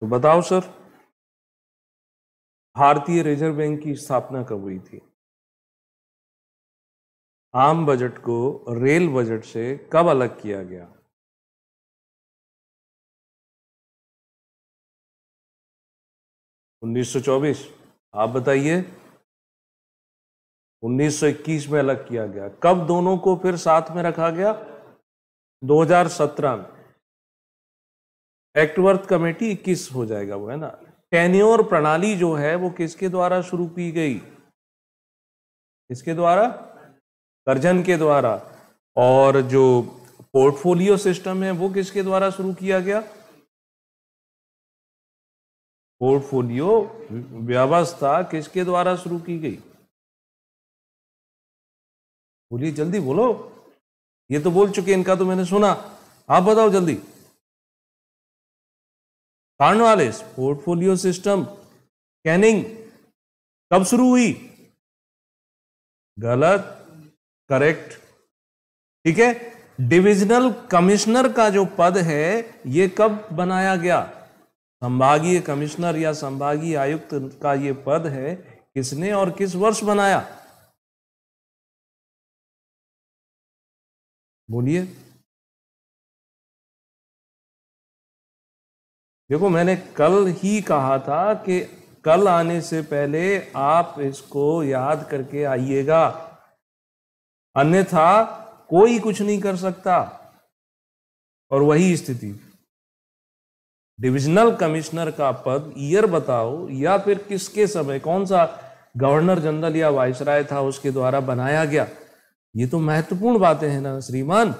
तो बताओ सर भारतीय रिजर्व बैंक की स्थापना कब हुई थी आम बजट को रेल बजट से कब अलग किया गया उन्नीस सौ चौबीस आप बताइए 1921 में अलग किया गया कब दोनों को फिर साथ में रखा गया 2017 में एक्टवर्थ कमेटी इक्कीस हो जाएगा वो है ना टेन्योर प्रणाली जो है वो किसके द्वारा शुरू की गई किसके द्वारा गर्जन के द्वारा और जो पोर्टफोलियो सिस्टम है वो किसके द्वारा शुरू किया गया पोर्टफोलियो व्यवस्था किसके द्वारा शुरू की गई बोलिए जल्दी बोलो ये तो बोल चुके इनका तो मैंने सुना आप बताओ जल्दी कार्नवालिस पोर्टफोलियो सिस्टम स्कैनिंग कब शुरू हुई गलत करेक्ट ठीक है डिविजनल कमिश्नर का जो पद है ये कब बनाया गया संभागीय कमिश्नर या संभागीय आयुक्त का ये पद है किसने और किस वर्ष बनाया बोलिए देखो मैंने कल ही कहा था कि कल आने से पहले आप इसको याद करके आइएगा अन्यथा कोई कुछ नहीं कर सकता और वही स्थिति डिविजनल कमिश्नर का पद ईयर बताओ या फिर किसके समय कौन सा गवर्नर जनरल या वाइसराय था उसके द्वारा बनाया गया ये तो महत्वपूर्ण बातें हैं ना श्रीमान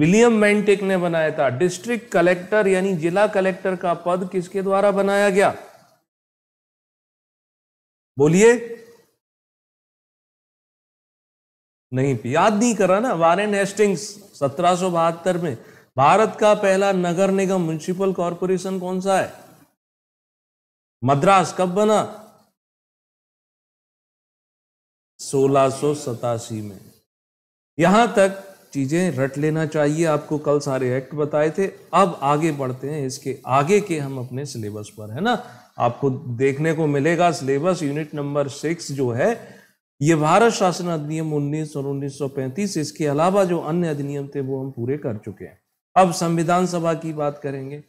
विलियम मेंटिक ने बनाया था डिस्ट्रिक्ट कलेक्टर यानी जिला कलेक्टर का पद किसके द्वारा बनाया गया बोलिए नहीं याद नहीं करा ना वारेन हेस्टिंग्स सत्रह में भारत का पहला नगर निगम म्यूनिसिपल कॉरपोरेशन कौन सा है मद्रास कब बना सोलह में यहां तक चीज़ें रट लेना चाहिए आपको कल सारे एक्ट बताए थे अब आगे बढ़ते हैं इसके आगे के हम अपने सिलेबस पर है ना आपको देखने को मिलेगा सिलेबस यूनिट नंबर सिक्स जो है ये भारत शासन अधिनियम उन्नीस और उन्नीस इसके अलावा जो अन्य अधिनियम थे वो हम पूरे कर चुके हैं अब संविधान सभा की बात करेंगे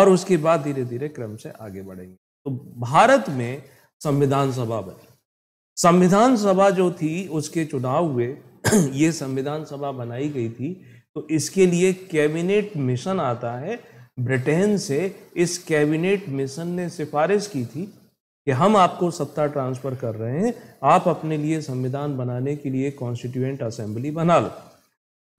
और उसके बाद धीरे धीरे क्रम से आगे बढ़ेंगे तो भारत में संविधान सभा बनी संविधान सभा जो थी उसके चुनाव हुए ये संविधान सभा बनाई गई थी तो इसके लिए कैबिनेट मिशन आता है ब्रिटेन से इस कैबिनेट मिशन ने सिफारिश की थी कि हम आपको सत्ता ट्रांसफ़र कर रहे हैं आप अपने लिए संविधान बनाने के लिए कॉन्स्टिट्यूएंट असेंबली बना लो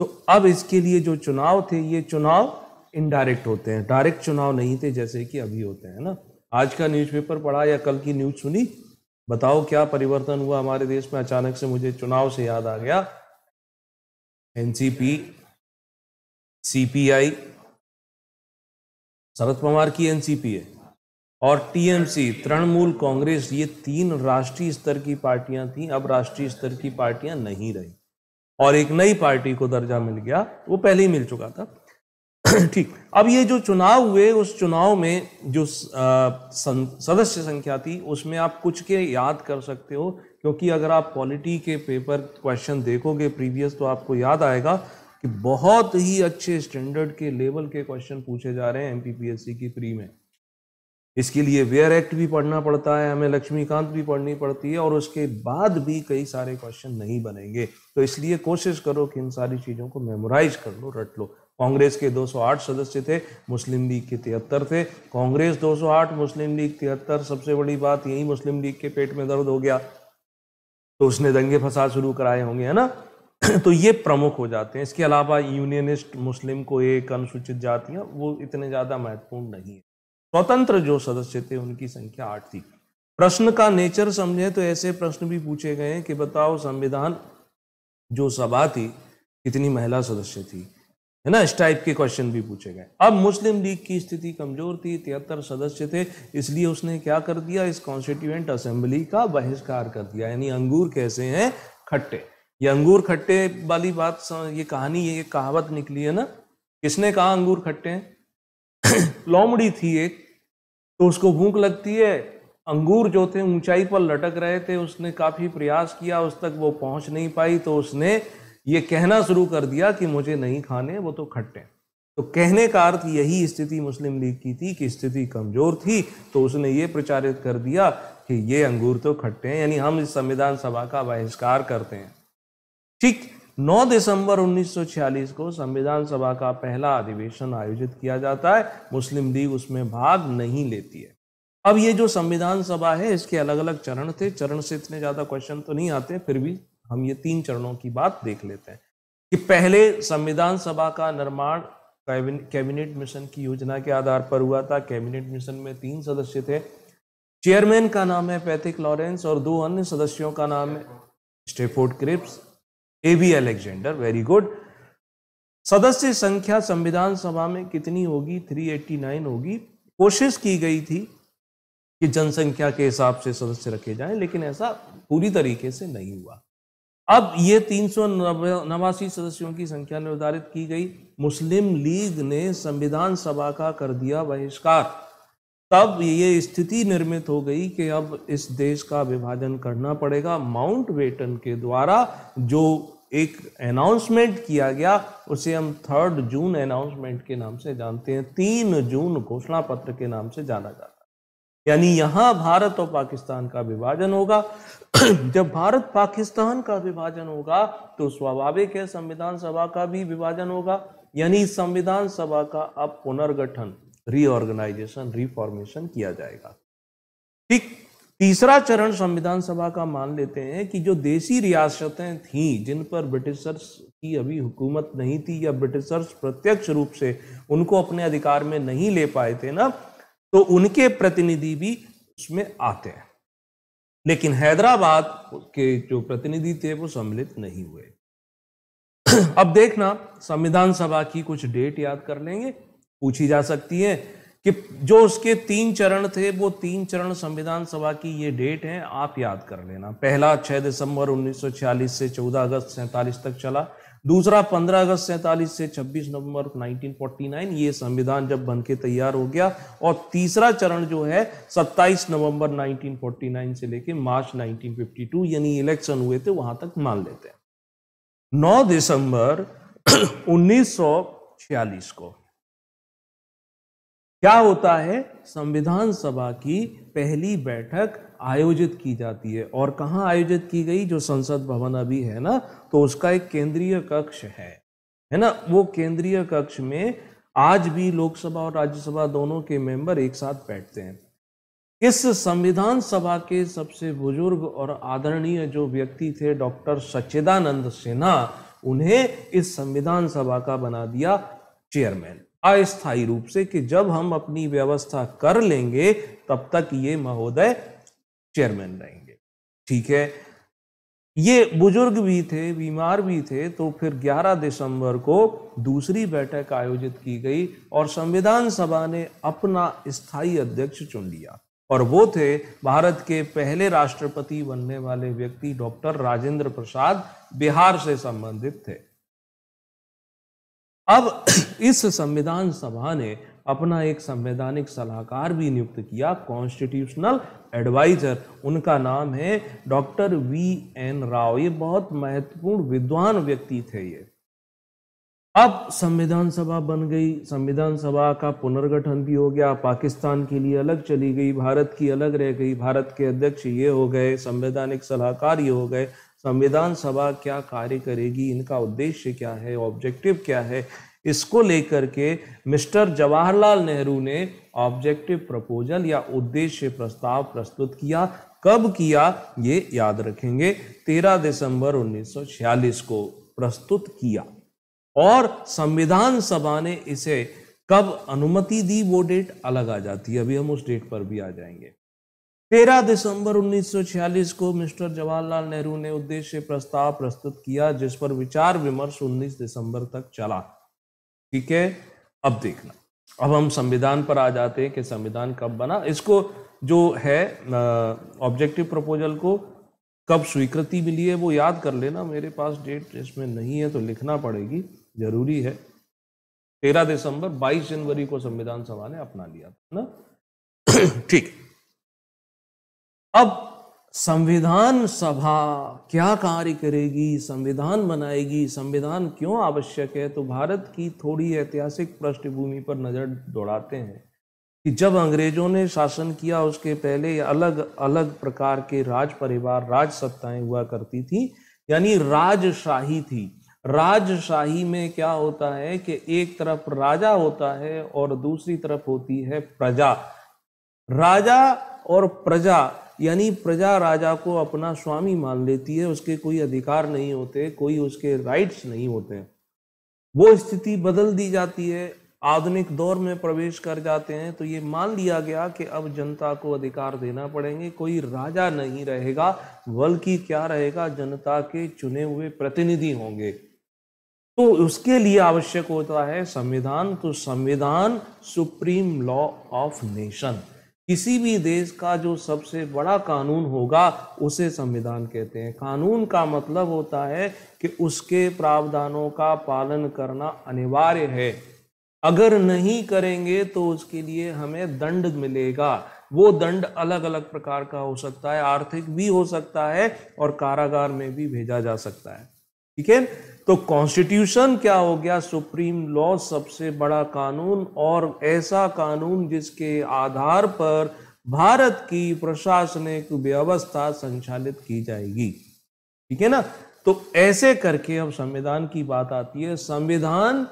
तो अब इसके लिए जो चुनाव थे ये चुनाव इनडायरेक्ट होते हैं डायरेक्ट चुनाव नहीं थे जैसे कि अभी होते हैं ना आज का न्यूज़पेपर पढ़ा या कल की न्यूज़ सुनी बताओ क्या परिवर्तन हुआ हमारे देश में अचानक से मुझे चुनाव से याद आ गया एनसीपी सीपीआई शरद पवार की एनसीपी है और टीएमसी तृणमूल कांग्रेस ये तीन राष्ट्रीय स्तर की पार्टियां थी अब राष्ट्रीय स्तर की पार्टियां नहीं रही और एक नई पार्टी को दर्जा मिल गया वो पहले ही मिल चुका था ठीक अब ये जो चुनाव हुए उस चुनाव में जो सदस्य संख्या थी उसमें आप कुछ के याद कर सकते हो क्योंकि अगर आप पॉलिटी के पेपर क्वेश्चन देखोगे प्रीवियस तो आपको याद आएगा कि बहुत ही अच्छे स्टैंडर्ड के लेवल के क्वेश्चन पूछे जा रहे हैं एमपीपीएससी की प्री में इसके लिए वेयर एक्ट भी पढ़ना पड़ता है हमें लक्ष्मीकांत भी पढ़नी पड़ती है और उसके बाद भी कई सारे क्वेश्चन नहीं बनेंगे तो इसलिए कोशिश करो कि इन सारी चीज़ों को मेमोराइज कर लो रट लो कांग्रेस के 208 सदस्य थे मुस्लिम लीग के तिहत्तर थे कांग्रेस 208 मुस्लिम लीग तिहत्तर सबसे बड़ी बात यही मुस्लिम लीग के पेट में दर्द हो गया तो उसने दंगे फसाद शुरू कराए होंगे है ना तो ये प्रमुख हो जाते हैं इसके अलावा यूनियनिस्ट मुस्लिम को एक अनुसूचित जातियाँ वो इतने ज़्यादा महत्वपूर्ण नहीं है स्वतंत्र जो सदस्य थे उनकी संख्या आठ थी प्रश्न का नेचर समझे तो ऐसे प्रश्न भी पूछे गए हैं कि बताओ संविधान जो सभा थी कितनी महिला सदस्य थी है ना इस टाइप के क्वेश्चन भी पूछे गए अब मुस्लिम लीग की स्थिति कमजोर थी तिहत्तर सदस्य थे इसलिए उसने क्या कर दिया इस कॉन्स्टिट्यूएंट असेंबली का बहिष्कार कर दिया यानी अंगूर कैसे हैं खट्टे ये अंगूर खट्टे वाली बात ये कहानी ये कहावत निकली है ना किसने कहा अंगूर खट्टे लोमड़ी थी एक तो उसको भूख लगती है अंगूर जो थे ऊंचाई पर लटक रहे थे उसने काफ़ी प्रयास किया उस तक वो पहुंच नहीं पाई तो उसने ये कहना शुरू कर दिया कि मुझे नहीं खाने वो तो खट्टे तो कहने का अर्थ यही स्थिति मुस्लिम लीग की थी कि स्थिति कमजोर थी तो उसने ये प्रचारित कर दिया कि ये अंगूर तो खट्टे हैं यानी हम इस संविधान सभा का बहिष्कार करते हैं ठीक 9 दिसंबर 1946 को संविधान सभा का पहला अधिवेशन आयोजित किया जाता है मुस्लिम लीग उसमें भाग नहीं लेती है अब ये जो संविधान सभा है इसके अलग अलग चरण थे चरण से इतने ज़्यादा क्वेश्चन तो नहीं आते फिर भी हम ये तीन चरणों की बात देख लेते हैं कि पहले संविधान सभा का निर्माण कैबिनेट मिशन की योजना के आधार पर हुआ था कैबिनेट मिशन में तीन सदस्य थे चेयरमैन का नाम है पैथिक लॉरेंस और दो अन्य सदस्यों का नाम है Stafford Cripps A B Alexander very good सदस्य संख्या संविधान सभा में कितनी होगी 389 होगी कोशिश की गई थी कि जनसंख्या के हिसाब से सदस्य रखे जाएं लेकिन ऐसा पूरी तरीके से नहीं हुआ अब ये तीन सौ नवासी सदस्यों की संख्या निर्धारित की गई मुस्लिम लीग ने संविधान सभा का कर दिया बहिष्कार तब ये स्थिति निर्मित हो गई कि अब इस देश का विभाजन करना पड़ेगा माउंट बेटन के द्वारा जो एक अनाउंसमेंट किया गया उसे हम थर्ड जून अनाउंसमेंट के नाम से जानते हैं तीन जून घोषणा पत्र के नाम से जाना जाता है यानी यहां भारत और पाकिस्तान का विभाजन होगा जब भारत पाकिस्तान का विभाजन होगा तो स्वाभाविक है संविधान सभा का भी विभाजन होगा यानी संविधान सभा का अब पुनर्गठन रीऑर्गेनाइजेशन रिफॉर्मेशन किया जाएगा ठीक तीसरा चरण संविधान सभा का मान लेते हैं कि जो देसी रियासतें थी जिन पर ब्रिटिशर्स की अभी हुकूमत नहीं थी या ब्रिटिशर्स प्रत्यक्ष रूप से उनको अपने अधिकार में नहीं ले पाए थे ना तो उनके प्रतिनिधि भी उसमें आते हैं लेकिन हैदराबाद के जो प्रतिनिधि थे वो सम्मिलित नहीं हुए अब देखना संविधान सभा की कुछ डेट याद कर लेंगे पूछी जा सकती है कि जो उसके तीन चरण थे वो तीन चरण संविधान सभा की ये डेट हैं आप याद कर लेना पहला 6 दिसंबर 1946 से 14 अगस्त सैंतालीस तक चला दूसरा 15 अगस्त सैंतालीस से 26 नवंबर 1949 ये संविधान जब बन के तैयार हो गया और तीसरा चरण जो है 27 नवंबर 1949 से लेके मार्च 1952 यानी इलेक्शन हुए थे वहां तक मान लेते हैं 9 दिसंबर 1946 को क्या होता है संविधान सभा की पहली बैठक आयोजित की जाती है और कहाँ आयोजित की गई जो संसद भवन अभी है ना तो उसका एक केंद्रीय कक्ष है है ना वो केंद्रीय कक्ष में आज भी लोकसभा और राज्यसभा दोनों के मेंबर एक साथ बैठते हैं इस संविधान सभा के सबसे बुजुर्ग और आदरणीय जो व्यक्ति थे डॉक्टर सच्चिदानंद सिन्हा उन्हें इस संविधान सभा का बना दिया चेयरमैन अस्थायी रूप से कि जब हम अपनी व्यवस्था कर लेंगे तब तक ये महोदय चेयरमैन रहेंगे ठीक है ये बुजुर्ग भी थे बीमार भी थे तो फिर 11 दिसंबर को दूसरी बैठक आयोजित की गई और संविधान सभा ने अपना स्थायी अध्यक्ष चुन लिया और वो थे भारत के पहले राष्ट्रपति बनने वाले व्यक्ति डॉक्टर राजेंद्र प्रसाद बिहार से संबंधित थे अब इस संविधान सभा ने अपना एक संवैधानिक सलाहकार भी नियुक्त किया कॉन्स्टिट्यूशनल एडवाइजर उनका नाम है डॉक्टर वी एन राव ये बहुत महत्वपूर्ण विद्वान व्यक्ति थे ये अब संविधान सभा बन गई संविधान सभा का पुनर्गठन भी हो गया पाकिस्तान के लिए अलग चली गई भारत की अलग रह गई भारत के अध्यक्ष ये हो गए संवैधानिक सलाहकार ये हो गए संविधान सभा क्या कार्य करेगी इनका उद्देश्य क्या है ऑब्जेक्टिव क्या है इसको लेकर के मिस्टर जवाहरलाल नेहरू ने ऑब्जेक्टिव प्रपोजल या उद्देश्य प्रस्ताव प्रस्तुत किया कब किया ये याद रखेंगे 13 दिसंबर 1946 को प्रस्तुत किया और संविधान सभा ने इसे कब अनुमति दी वो डेट अलग आ जाती है अभी हम उस डेट पर भी आ जाएंगे 13 दिसंबर 1946 को मिस्टर जवाहरलाल नेहरू ने उद्देश्य प्रस्ताव प्रस्तुत किया जिस पर विचार विमर्श 19 दिसंबर तक चला ठीक है अब देखना अब हम संविधान पर आ जाते हैं कि संविधान कब बना इसको जो है ऑब्जेक्टिव प्रपोजल को कब स्वीकृति मिली है वो याद कर लेना मेरे पास डेट इसमें नहीं है तो लिखना पड़ेगी जरूरी है तेरह दिसंबर बाईस जनवरी को संविधान सभा ने अपना लिया ना ठीक अब संविधान सभा क्या कार्य करेगी संविधान बनाएगी संविधान क्यों आवश्यक है तो भारत की थोड़ी ऐतिहासिक पृष्ठभूमि पर नज़र दौड़ाते हैं कि जब अंग्रेजों ने शासन किया उसके पहले अलग अलग प्रकार के राज परिवार राज सत्ताएं हुआ करती थी यानी राजशाही थी राजशाही में क्या होता है कि एक तरफ राजा होता है और दूसरी तरफ होती है प्रजा राजा और प्रजा यानी प्रजा राजा को अपना स्वामी मान लेती है उसके कोई अधिकार नहीं होते कोई उसके राइट्स नहीं होते वो स्थिति बदल दी जाती है आधुनिक दौर में प्रवेश कर जाते हैं तो ये मान लिया गया कि अब जनता को अधिकार देना पड़ेंगे कोई राजा नहीं रहेगा बल्कि क्या रहेगा जनता के चुने हुए प्रतिनिधि होंगे तो उसके लिए आवश्यक होता है संविधान तो संविधान सुप्रीम लॉ ऑफ नेशन किसी भी देश का जो सबसे बड़ा कानून होगा उसे संविधान कहते हैं कानून का मतलब होता है कि उसके प्रावधानों का पालन करना अनिवार्य है अगर नहीं करेंगे तो उसके लिए हमें दंड मिलेगा वो दंड अलग अलग प्रकार का हो सकता है आर्थिक भी हो सकता है और कारागार में भी भेजा जा सकता है ठीक है तो कॉन्स्टिट्यूशन क्या हो गया सुप्रीम लॉ सबसे बड़ा कानून और ऐसा कानून जिसके आधार पर भारत की प्रशासनिक व्यवस्था संचालित की जाएगी ठीक है ना तो ऐसे करके अब संविधान की बात आती है संविधान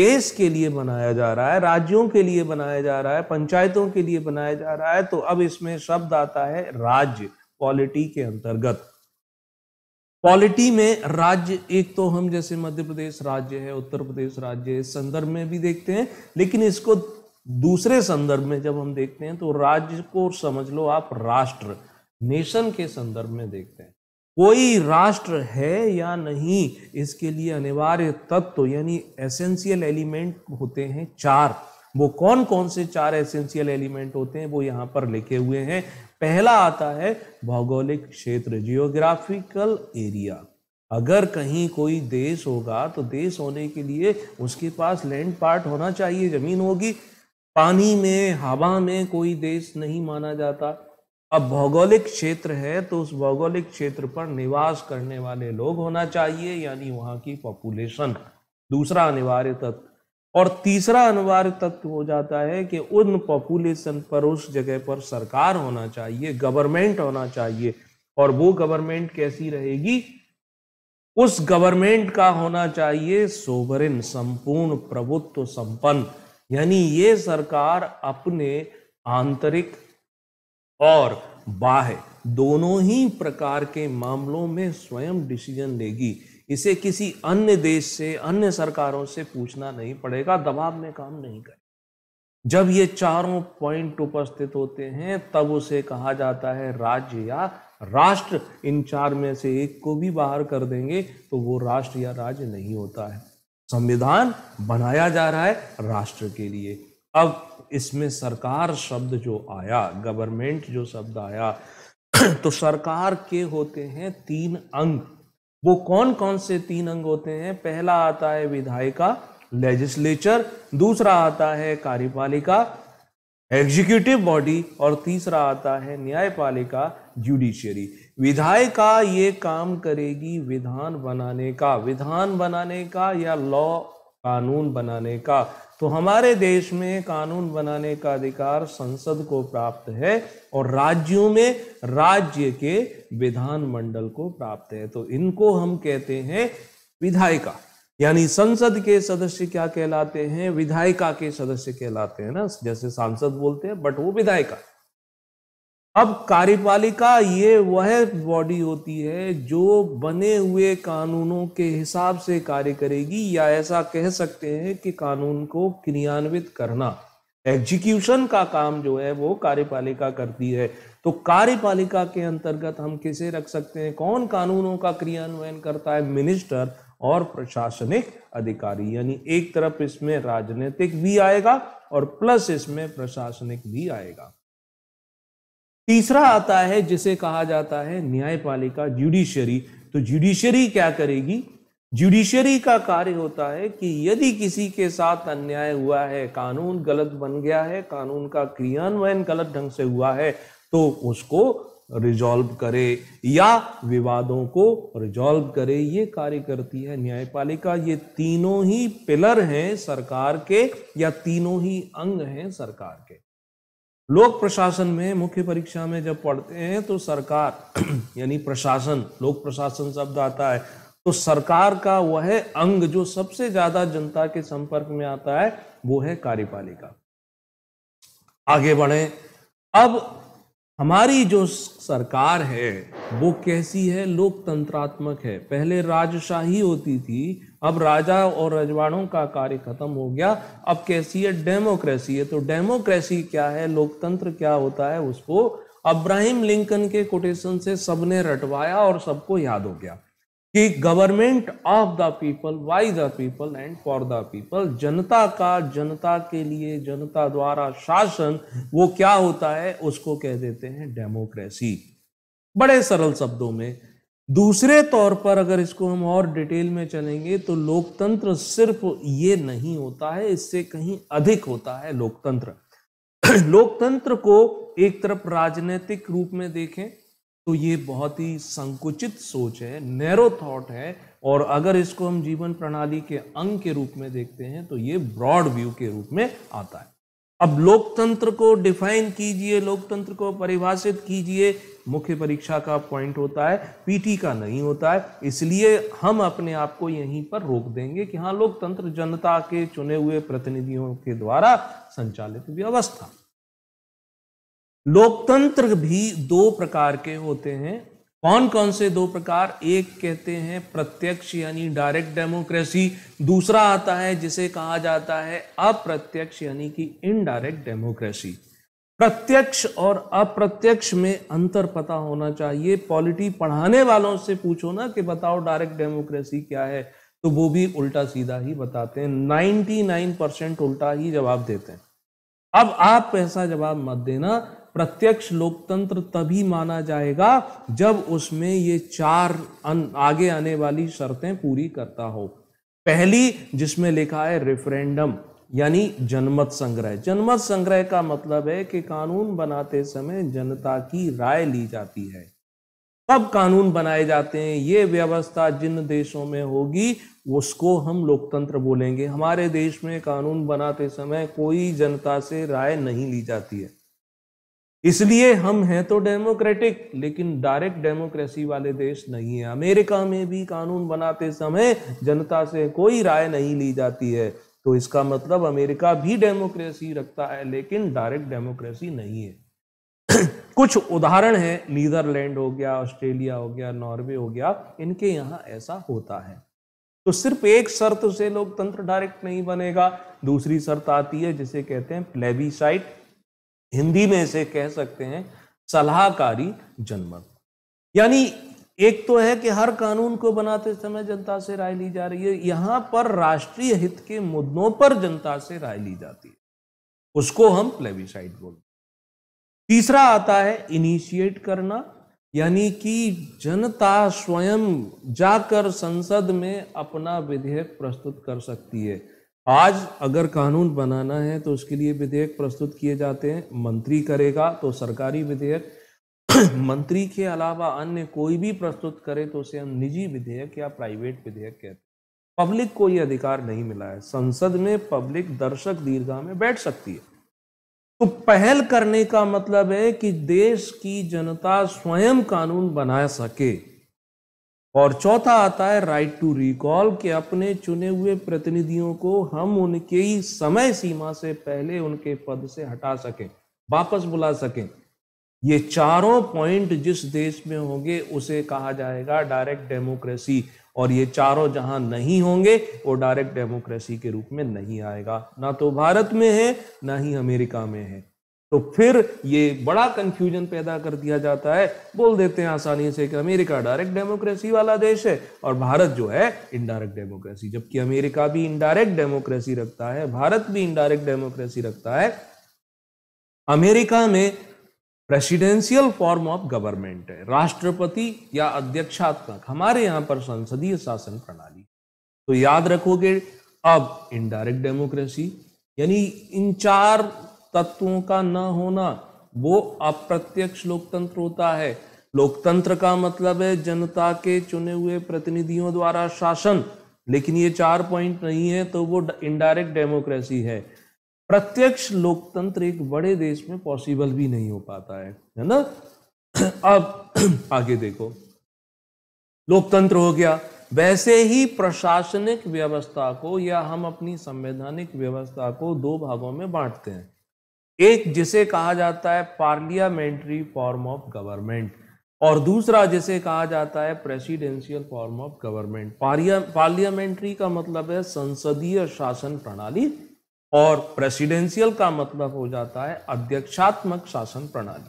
देश के लिए बनाया जा रहा है राज्यों के लिए बनाया जा रहा है पंचायतों के लिए बनाया जा रहा है तो अब इसमें शब्द आता है राज्य पॉलिटी के अंतर्गत पॉलिटी में राज्य एक तो हम जैसे मध्य प्रदेश राज्य है उत्तर प्रदेश राज्य है संदर्भ में भी देखते हैं लेकिन इसको दूसरे संदर्भ में जब हम देखते हैं तो राज्य को समझ लो आप राष्ट्र नेशन के संदर्भ में देखते हैं कोई राष्ट्र है या नहीं इसके लिए अनिवार्य तत्व यानी एसेंशियल एलिमेंट होते हैं चार वो कौन कौन से चार एसेंशियल एलिमेंट होते हैं वो यहाँ पर लिखे हुए हैं पहला आता है भौगोलिक क्षेत्र जियोग्राफिकल एरिया अगर कहीं कोई देश होगा तो देश होने के लिए उसके पास लैंड पार्ट होना चाहिए जमीन होगी पानी में हवा में कोई देश नहीं माना जाता अब भौगोलिक क्षेत्र है तो उस भौगोलिक क्षेत्र पर निवास करने वाले लोग होना चाहिए यानी वहाँ की पॉपुलेशन दूसरा अनिवार्य तत्व और तीसरा अनिवार्य तत्व हो जाता है कि उन पॉपुलेशन पर उस जगह पर सरकार होना चाहिए गवर्नमेंट होना चाहिए और वो गवर्नमेंट कैसी रहेगी उस गवर्नमेंट का होना चाहिए सोवरिन संपूर्ण प्रभुत्व संपन्न यानी ये सरकार अपने आंतरिक और बाह्य दोनों ही प्रकार के मामलों में स्वयं डिसीजन लेगी इसे किसी अन्य देश से अन्य सरकारों से पूछना नहीं पड़ेगा दबाव में काम नहीं करेगा जब ये चारों पॉइंट उपस्थित होते हैं तब उसे कहा जाता है राज्य या राष्ट्र इन चार में से एक को भी बाहर कर देंगे तो वो राष्ट्र या राज्य नहीं होता है संविधान बनाया जा रहा है राष्ट्र के लिए अब इसमें सरकार शब्द जो आया गवर्नमेंट जो शब्द आया तो सरकार के होते हैं तीन अंग वो कौन कौन से तीन अंग होते हैं पहला आता है विधायिका लेजिस्लेचर दूसरा आता है कार्यपालिका एग्जीक्यूटिव बॉडी और तीसरा आता है न्यायपालिका जुडिशियरी विधायिका ये काम करेगी विधान बनाने का विधान बनाने का या लॉ कानून बनाने का तो हमारे देश में कानून बनाने का अधिकार संसद को प्राप्त है और राज्यों में राज्य के विधान मंडल को प्राप्त है तो इनको हम कहते हैं विधायिका यानी संसद के सदस्य क्या कहलाते हैं विधायिका के सदस्य कहलाते हैं ना जैसे सांसद बोलते हैं बट वो विधायिका अब कार्यपालिका ये वह बॉडी होती है जो बने हुए कानूनों के हिसाब से कार्य करेगी या ऐसा कह सकते हैं कि कानून को क्रियान्वित करना एग्जीक्यूशन का काम जो है वो कार्यपालिका करती है तो कार्यपालिका के अंतर्गत हम किसे रख सकते हैं कौन कानूनों का क्रियान्वयन करता है मिनिस्टर और प्रशासनिक अधिकारी यानी एक तरफ इसमें राजनीतिक भी आएगा और प्लस इसमें प्रशासनिक भी आएगा तीसरा आता है जिसे कहा जाता है न्यायपालिका जुडिशरी तो जुडिशरी क्या करेगी जुडिशरी का कार्य होता है कि यदि किसी के साथ अन्याय हुआ है कानून गलत बन गया है कानून का क्रियान्वयन गलत ढंग से हुआ है तो उसको रिजॉल्व करे या विवादों को रिजॉल्व करे ये कार्य करती है न्यायपालिका ये तीनों ही पिलर हैं सरकार के या तीनों ही अंग हैं सरकार के लोक प्रशासन में मुख्य परीक्षा में जब पढ़ते हैं तो सरकार यानी प्रशासन लोक प्रशासन शब्द आता है तो सरकार का वह अंग जो सबसे ज्यादा जनता के संपर्क में आता है वो है कार्यपालिका आगे बढ़े अब हमारी जो सरकार है वो कैसी है लोकतंत्रात्मक है पहले राजशाही होती थी अब राजा और रजवाड़ों का कार्य खत्म हो गया अब कैसी है डेमोक्रेसी है तो डेमोक्रेसी क्या है लोकतंत्र क्या होता है उसको अब्राहिम लिंकन के कोटेशन से सबने रटवाया और सबको याद हो गया कि government of the people by the people and for the people जनता का जनता के लिए जनता द्वारा शासन वो क्या होता है उसको कह देते हैं डेमोक्रेसी बड़े सरल शब्दों में दूसरे तौर पर अगर इसको हम और डिटेल में चलेंगे तो लोकतंत्र सिर्फ ये नहीं होता है इससे कहीं अधिक होता है लोकतंत्र लोकतंत्र को एक तरफ राजनीतिक रूप में देखें तो ये बहुत ही संकुचित सोच है नैरो थॉट है और अगर इसको हम जीवन प्रणाली के अंग के रूप में देखते हैं तो ये ब्रॉड व्यू के रूप में आता है अब लोकतंत्र को डिफाइन कीजिए लोकतंत्र को परिभाषित कीजिए मुख्य परीक्षा का पॉइंट होता है पीटी का नहीं होता है इसलिए हम अपने आप को यहीं पर रोक देंगे कि हाँ लोकतंत्र जनता के चुने हुए प्रतिनिधियों के द्वारा संचालित व्यवस्था लोकतंत्र भी दो प्रकार के होते हैं कौन कौन से दो प्रकार एक कहते हैं प्रत्यक्ष यानी डायरेक्ट डेमोक्रेसी दूसरा आता है जिसे कहा जाता है अप्रत्यक्ष यानी कि इनडायरेक्ट डेमोक्रेसी प्रत्यक्ष और अप्रत्यक्ष में अंतर पता होना चाहिए पॉलिटी पढ़ाने वालों से पूछो ना कि बताओ डायरेक्ट डेमोक्रेसी क्या है तो वो भी उल्टा सीधा ही बताते हैं 99 परसेंट उल्टा ही जवाब देते हैं अब आप ऐसा जवाब मत देना प्रत्यक्ष लोकतंत्र तभी माना जाएगा जब उसमें ये चार अन, आगे आने वाली शर्तें पूरी करता हो पहली जिसमें लिखा है रेफरेंडम यानी जनमत संग्रह जनमत संग्रह का मतलब है कि कानून बनाते समय जनता की राय ली जाती है तब कानून बनाए जाते हैं ये व्यवस्था जिन देशों में होगी उसको हम लोकतंत्र बोलेंगे हमारे देश में कानून बनाते समय कोई जनता से राय नहीं ली जाती है इसलिए हम हैं तो डेमोक्रेटिक लेकिन डायरेक्ट डेमोक्रेसी वाले देश नहीं है अमेरिका में भी कानून बनाते समय जनता से कोई राय नहीं ली जाती है तो इसका मतलब अमेरिका भी डेमोक्रेसी रखता है लेकिन डायरेक्ट डेमोक्रेसी नहीं है कुछ उदाहरण है नीदरलैंड हो गया ऑस्ट्रेलिया हो गया नॉर्वे हो गया इनके यहाँ ऐसा होता है तो सिर्फ एक शर्त से लोकतंत्र डायरेक्ट नहीं बनेगा दूसरी शर्त आती है जिसे कहते हैं प्लेबिसाइट हिंदी में इसे कह सकते हैं सलाहकारी जनमत यानी एक तो है कि हर कानून को बनाते समय जनता से राय ली जा रही है यहां पर राष्ट्रीय हित के मुद्दों पर जनता से राय ली जाती है उसको हम प्लेबिसाइड बोलते तीसरा आता है इनिशिएट करना यानी कि जनता स्वयं जाकर संसद में अपना विधेयक प्रस्तुत कर सकती है आज अगर कानून बनाना है तो उसके लिए विधेयक प्रस्तुत किए जाते हैं मंत्री करेगा तो सरकारी विधेयक मंत्री के अलावा अन्य कोई भी प्रस्तुत करे तो उसे हम निजी विधेयक या प्राइवेट विधेयक कहते हैं पब्लिक को यह अधिकार नहीं मिला है संसद में पब्लिक दर्शक दीर्घा में बैठ सकती है तो पहल करने का मतलब है कि देश की जनता स्वयं कानून बना सके और चौथा आता है राइट टू रिकॉल के अपने चुने हुए प्रतिनिधियों को हम उनके ही समय सीमा से पहले उनके पद से हटा सकें वापस बुला सकें ये चारों पॉइंट जिस देश में होंगे उसे कहा जाएगा डायरेक्ट डेमोक्रेसी और ये चारों जहां नहीं होंगे वो डायरेक्ट डेमोक्रेसी के रूप में नहीं आएगा ना तो भारत में है ना ही अमेरिका में है तो फिर ये बड़ा कंफ्यूजन पैदा कर दिया जाता है बोल देते हैं आसानी से कि अमेरिका डायरेक्ट डेमोक्रेसी वाला देश है और भारत जो है इनडायरेक्ट डेमोक्रेसी जबकि अमेरिका भी इनडायरेक्ट डेमोक्रेसी रखता है भारत भी इनडायरेक्ट डेमोक्रेसी रखता है अमेरिका में प्रेसिडेंशियल फॉर्म ऑफ गवर्नमेंट है राष्ट्रपति या अध्यक्षात्मक हमारे यहाँ पर संसदीय शासन प्रणाली तो याद रखोगे अब इनडायरेक्ट डेमोक्रेसी यानी इन चार तत्वों का न होना वो अप्रत्यक्ष लोकतंत्र होता है लोकतंत्र का मतलब है जनता के चुने हुए प्रतिनिधियों द्वारा शासन लेकिन ये चार पॉइंट नहीं है तो वो इनडायरेक्ट डेमोक्रेसी है प्रत्यक्ष लोकतंत्र एक बड़े देश में पॉसिबल भी नहीं हो पाता है है ना अब आगे देखो लोकतंत्र हो गया वैसे ही प्रशासनिक व्यवस्था को या हम अपनी संवैधानिक व्यवस्था को दो भागों में बांटते हैं एक जिसे कहा जाता है पार्लियामेंट्री फॉर्म ऑफ गवर्नमेंट और दूसरा जिसे कहा जाता है presidential form of government parliamentary का मतलब है संसदीय शासन प्रणाली और प्रेसिडेंशियल का मतलब हो जाता है अध्यक्षात्मक शासन प्रणाली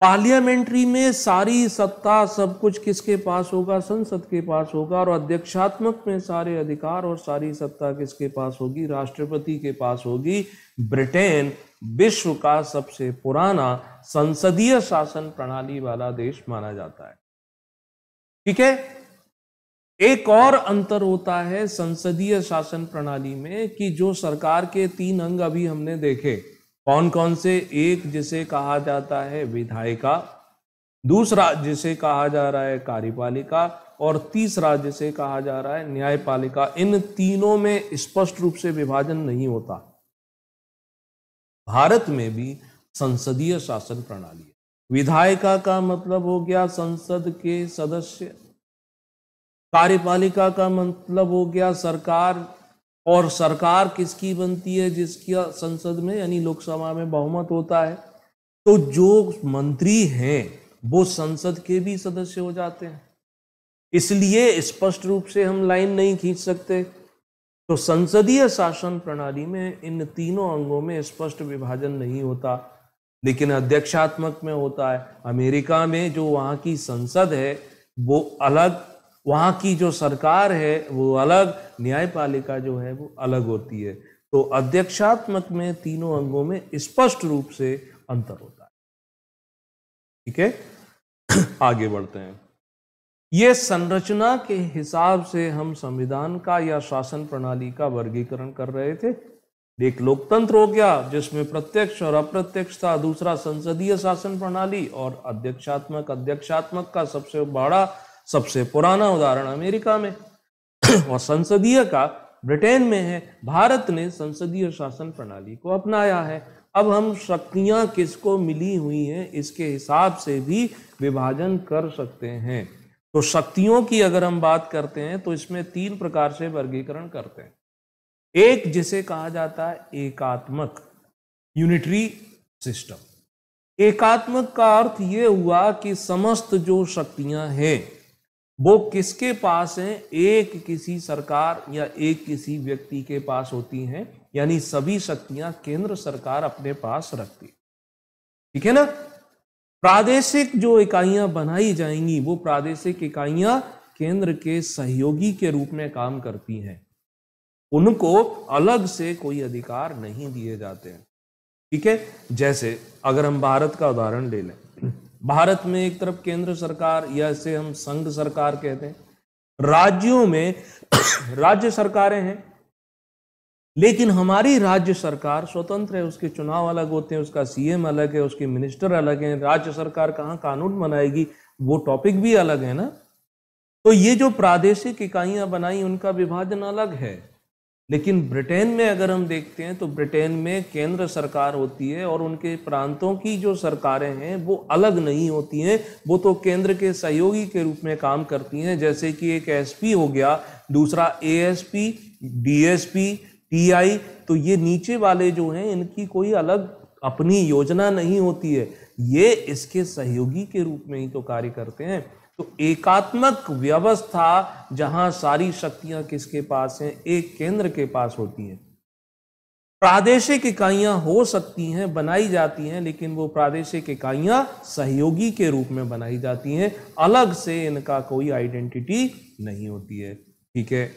पार्लियामेंट्री में सारी सत्ता सब कुछ किसके पास होगा संसद के पास होगा और अध्यक्षात्मक में सारे अधिकार और सारी सत्ता किसके पास होगी राष्ट्रपति के पास होगी ब्रिटेन विश्व का सबसे पुराना संसदीय शासन प्रणाली वाला देश माना जाता है ठीक है एक और अंतर होता है संसदीय शासन प्रणाली में कि जो सरकार के तीन अंग अभी हमने देखे कौन कौन से एक जिसे कहा जाता है विधायिका दूसरा जिसे कहा जा रहा है कार्यपालिका और तीसरा जिसे कहा जा रहा है न्यायपालिका इन तीनों में स्पष्ट रूप से विभाजन नहीं होता भारत में भी संसदीय शासन प्रणाली विधायिका का मतलब हो गया संसद के सदस्य कार्यपालिका का मतलब हो गया सरकार और सरकार किसकी बनती है जिसकी संसद में यानी लोकसभा में बहुमत होता है तो जो मंत्री हैं वो संसद के भी सदस्य हो जाते हैं इसलिए स्पष्ट रूप से हम लाइन नहीं खींच सकते तो संसदीय शासन प्रणाली में इन तीनों अंगों में स्पष्ट विभाजन नहीं होता लेकिन अध्यक्षात्मक में होता है अमेरिका में जो वहाँ की संसद है वो अलग वहाँ की जो सरकार है वो अलग न्यायपालिका जो है वो अलग होती है तो अध्यक्षात्मक में तीनों अंगों में स्पष्ट रूप से अंतर होता है ठीक है आगे बढ़ते हैं ये संरचना के हिसाब से हम संविधान का या शासन प्रणाली का वर्गीकरण कर रहे थे एक लोकतंत्र हो गया जिसमें प्रत्यक्ष और अप्रत्यक्ष था दूसरा संसदीय शासन प्रणाली और अध्यक्षात्मक अध्यक्षात्मक का सबसे बड़ा सबसे पुराना उदाहरण अमेरिका में और संसदीय का ब्रिटेन में है भारत ने संसदीय शासन प्रणाली को अपनाया है अब हम शक्तियां किसको मिली हुई हैं इसके हिसाब से भी विभाजन कर सकते हैं तो शक्तियों की अगर हम बात करते हैं तो इसमें तीन प्रकार से वर्गीकरण करते हैं एक जिसे कहा जाता है एकात्मक यूनिटरी सिस्टम एकात्मक का अर्थ यह हुआ कि समस्त जो शक्तियां हैं वो किसके पास हैं एक किसी सरकार या एक किसी व्यक्ति के पास होती हैं यानी सभी शक्तियां केंद्र सरकार अपने पास रखती ठीक है ना प्रादेशिक जो इकाइयां बनाई जाएंगी वो प्रादेशिक इकाइयां केंद्र के सहयोगी के रूप में काम करती हैं उनको अलग से कोई अधिकार नहीं दिए जाते हैं ठीक है जैसे अगर हम भारत का उदाहरण ले लें भारत में एक तरफ केंद्र सरकार या इसे हम संघ सरकार कहते हैं राज्यों में राज्य सरकारें हैं लेकिन हमारी राज्य सरकार स्वतंत्र है उसके चुनाव अलग होते हैं उसका सीएम अलग है उसके मिनिस्टर अलग हैं राज्य सरकार कहाँ कानून बनाएगी वो टॉपिक भी अलग है ना तो ये जो प्रादेशिक इकाइयां बनाई उनका विभाजन अलग है लेकिन ब्रिटेन में अगर हम देखते हैं तो ब्रिटेन में केंद्र सरकार होती है और उनके प्रांतों की जो सरकारें हैं वो अलग नहीं होती हैं वो तो केंद्र के सहयोगी के रूप में काम करती हैं जैसे कि एक एसपी हो गया दूसरा एएसपी डीएसपी टीआई तो ये नीचे वाले जो हैं इनकी कोई अलग अपनी योजना नहीं होती है ये इसके सहयोगी के रूप में ही तो कार्य करते हैं तो एकात्मक व्यवस्था जहां सारी शक्तियां किसके पास हैं एक केंद्र के पास होती हैं प्रादेशिक इकाइयां हो सकती हैं बनाई जाती हैं लेकिन वो प्रादेशिक इकाइयां सहयोगी के रूप में बनाई जाती हैं अलग से इनका कोई आइडेंटिटी नहीं होती है ठीक है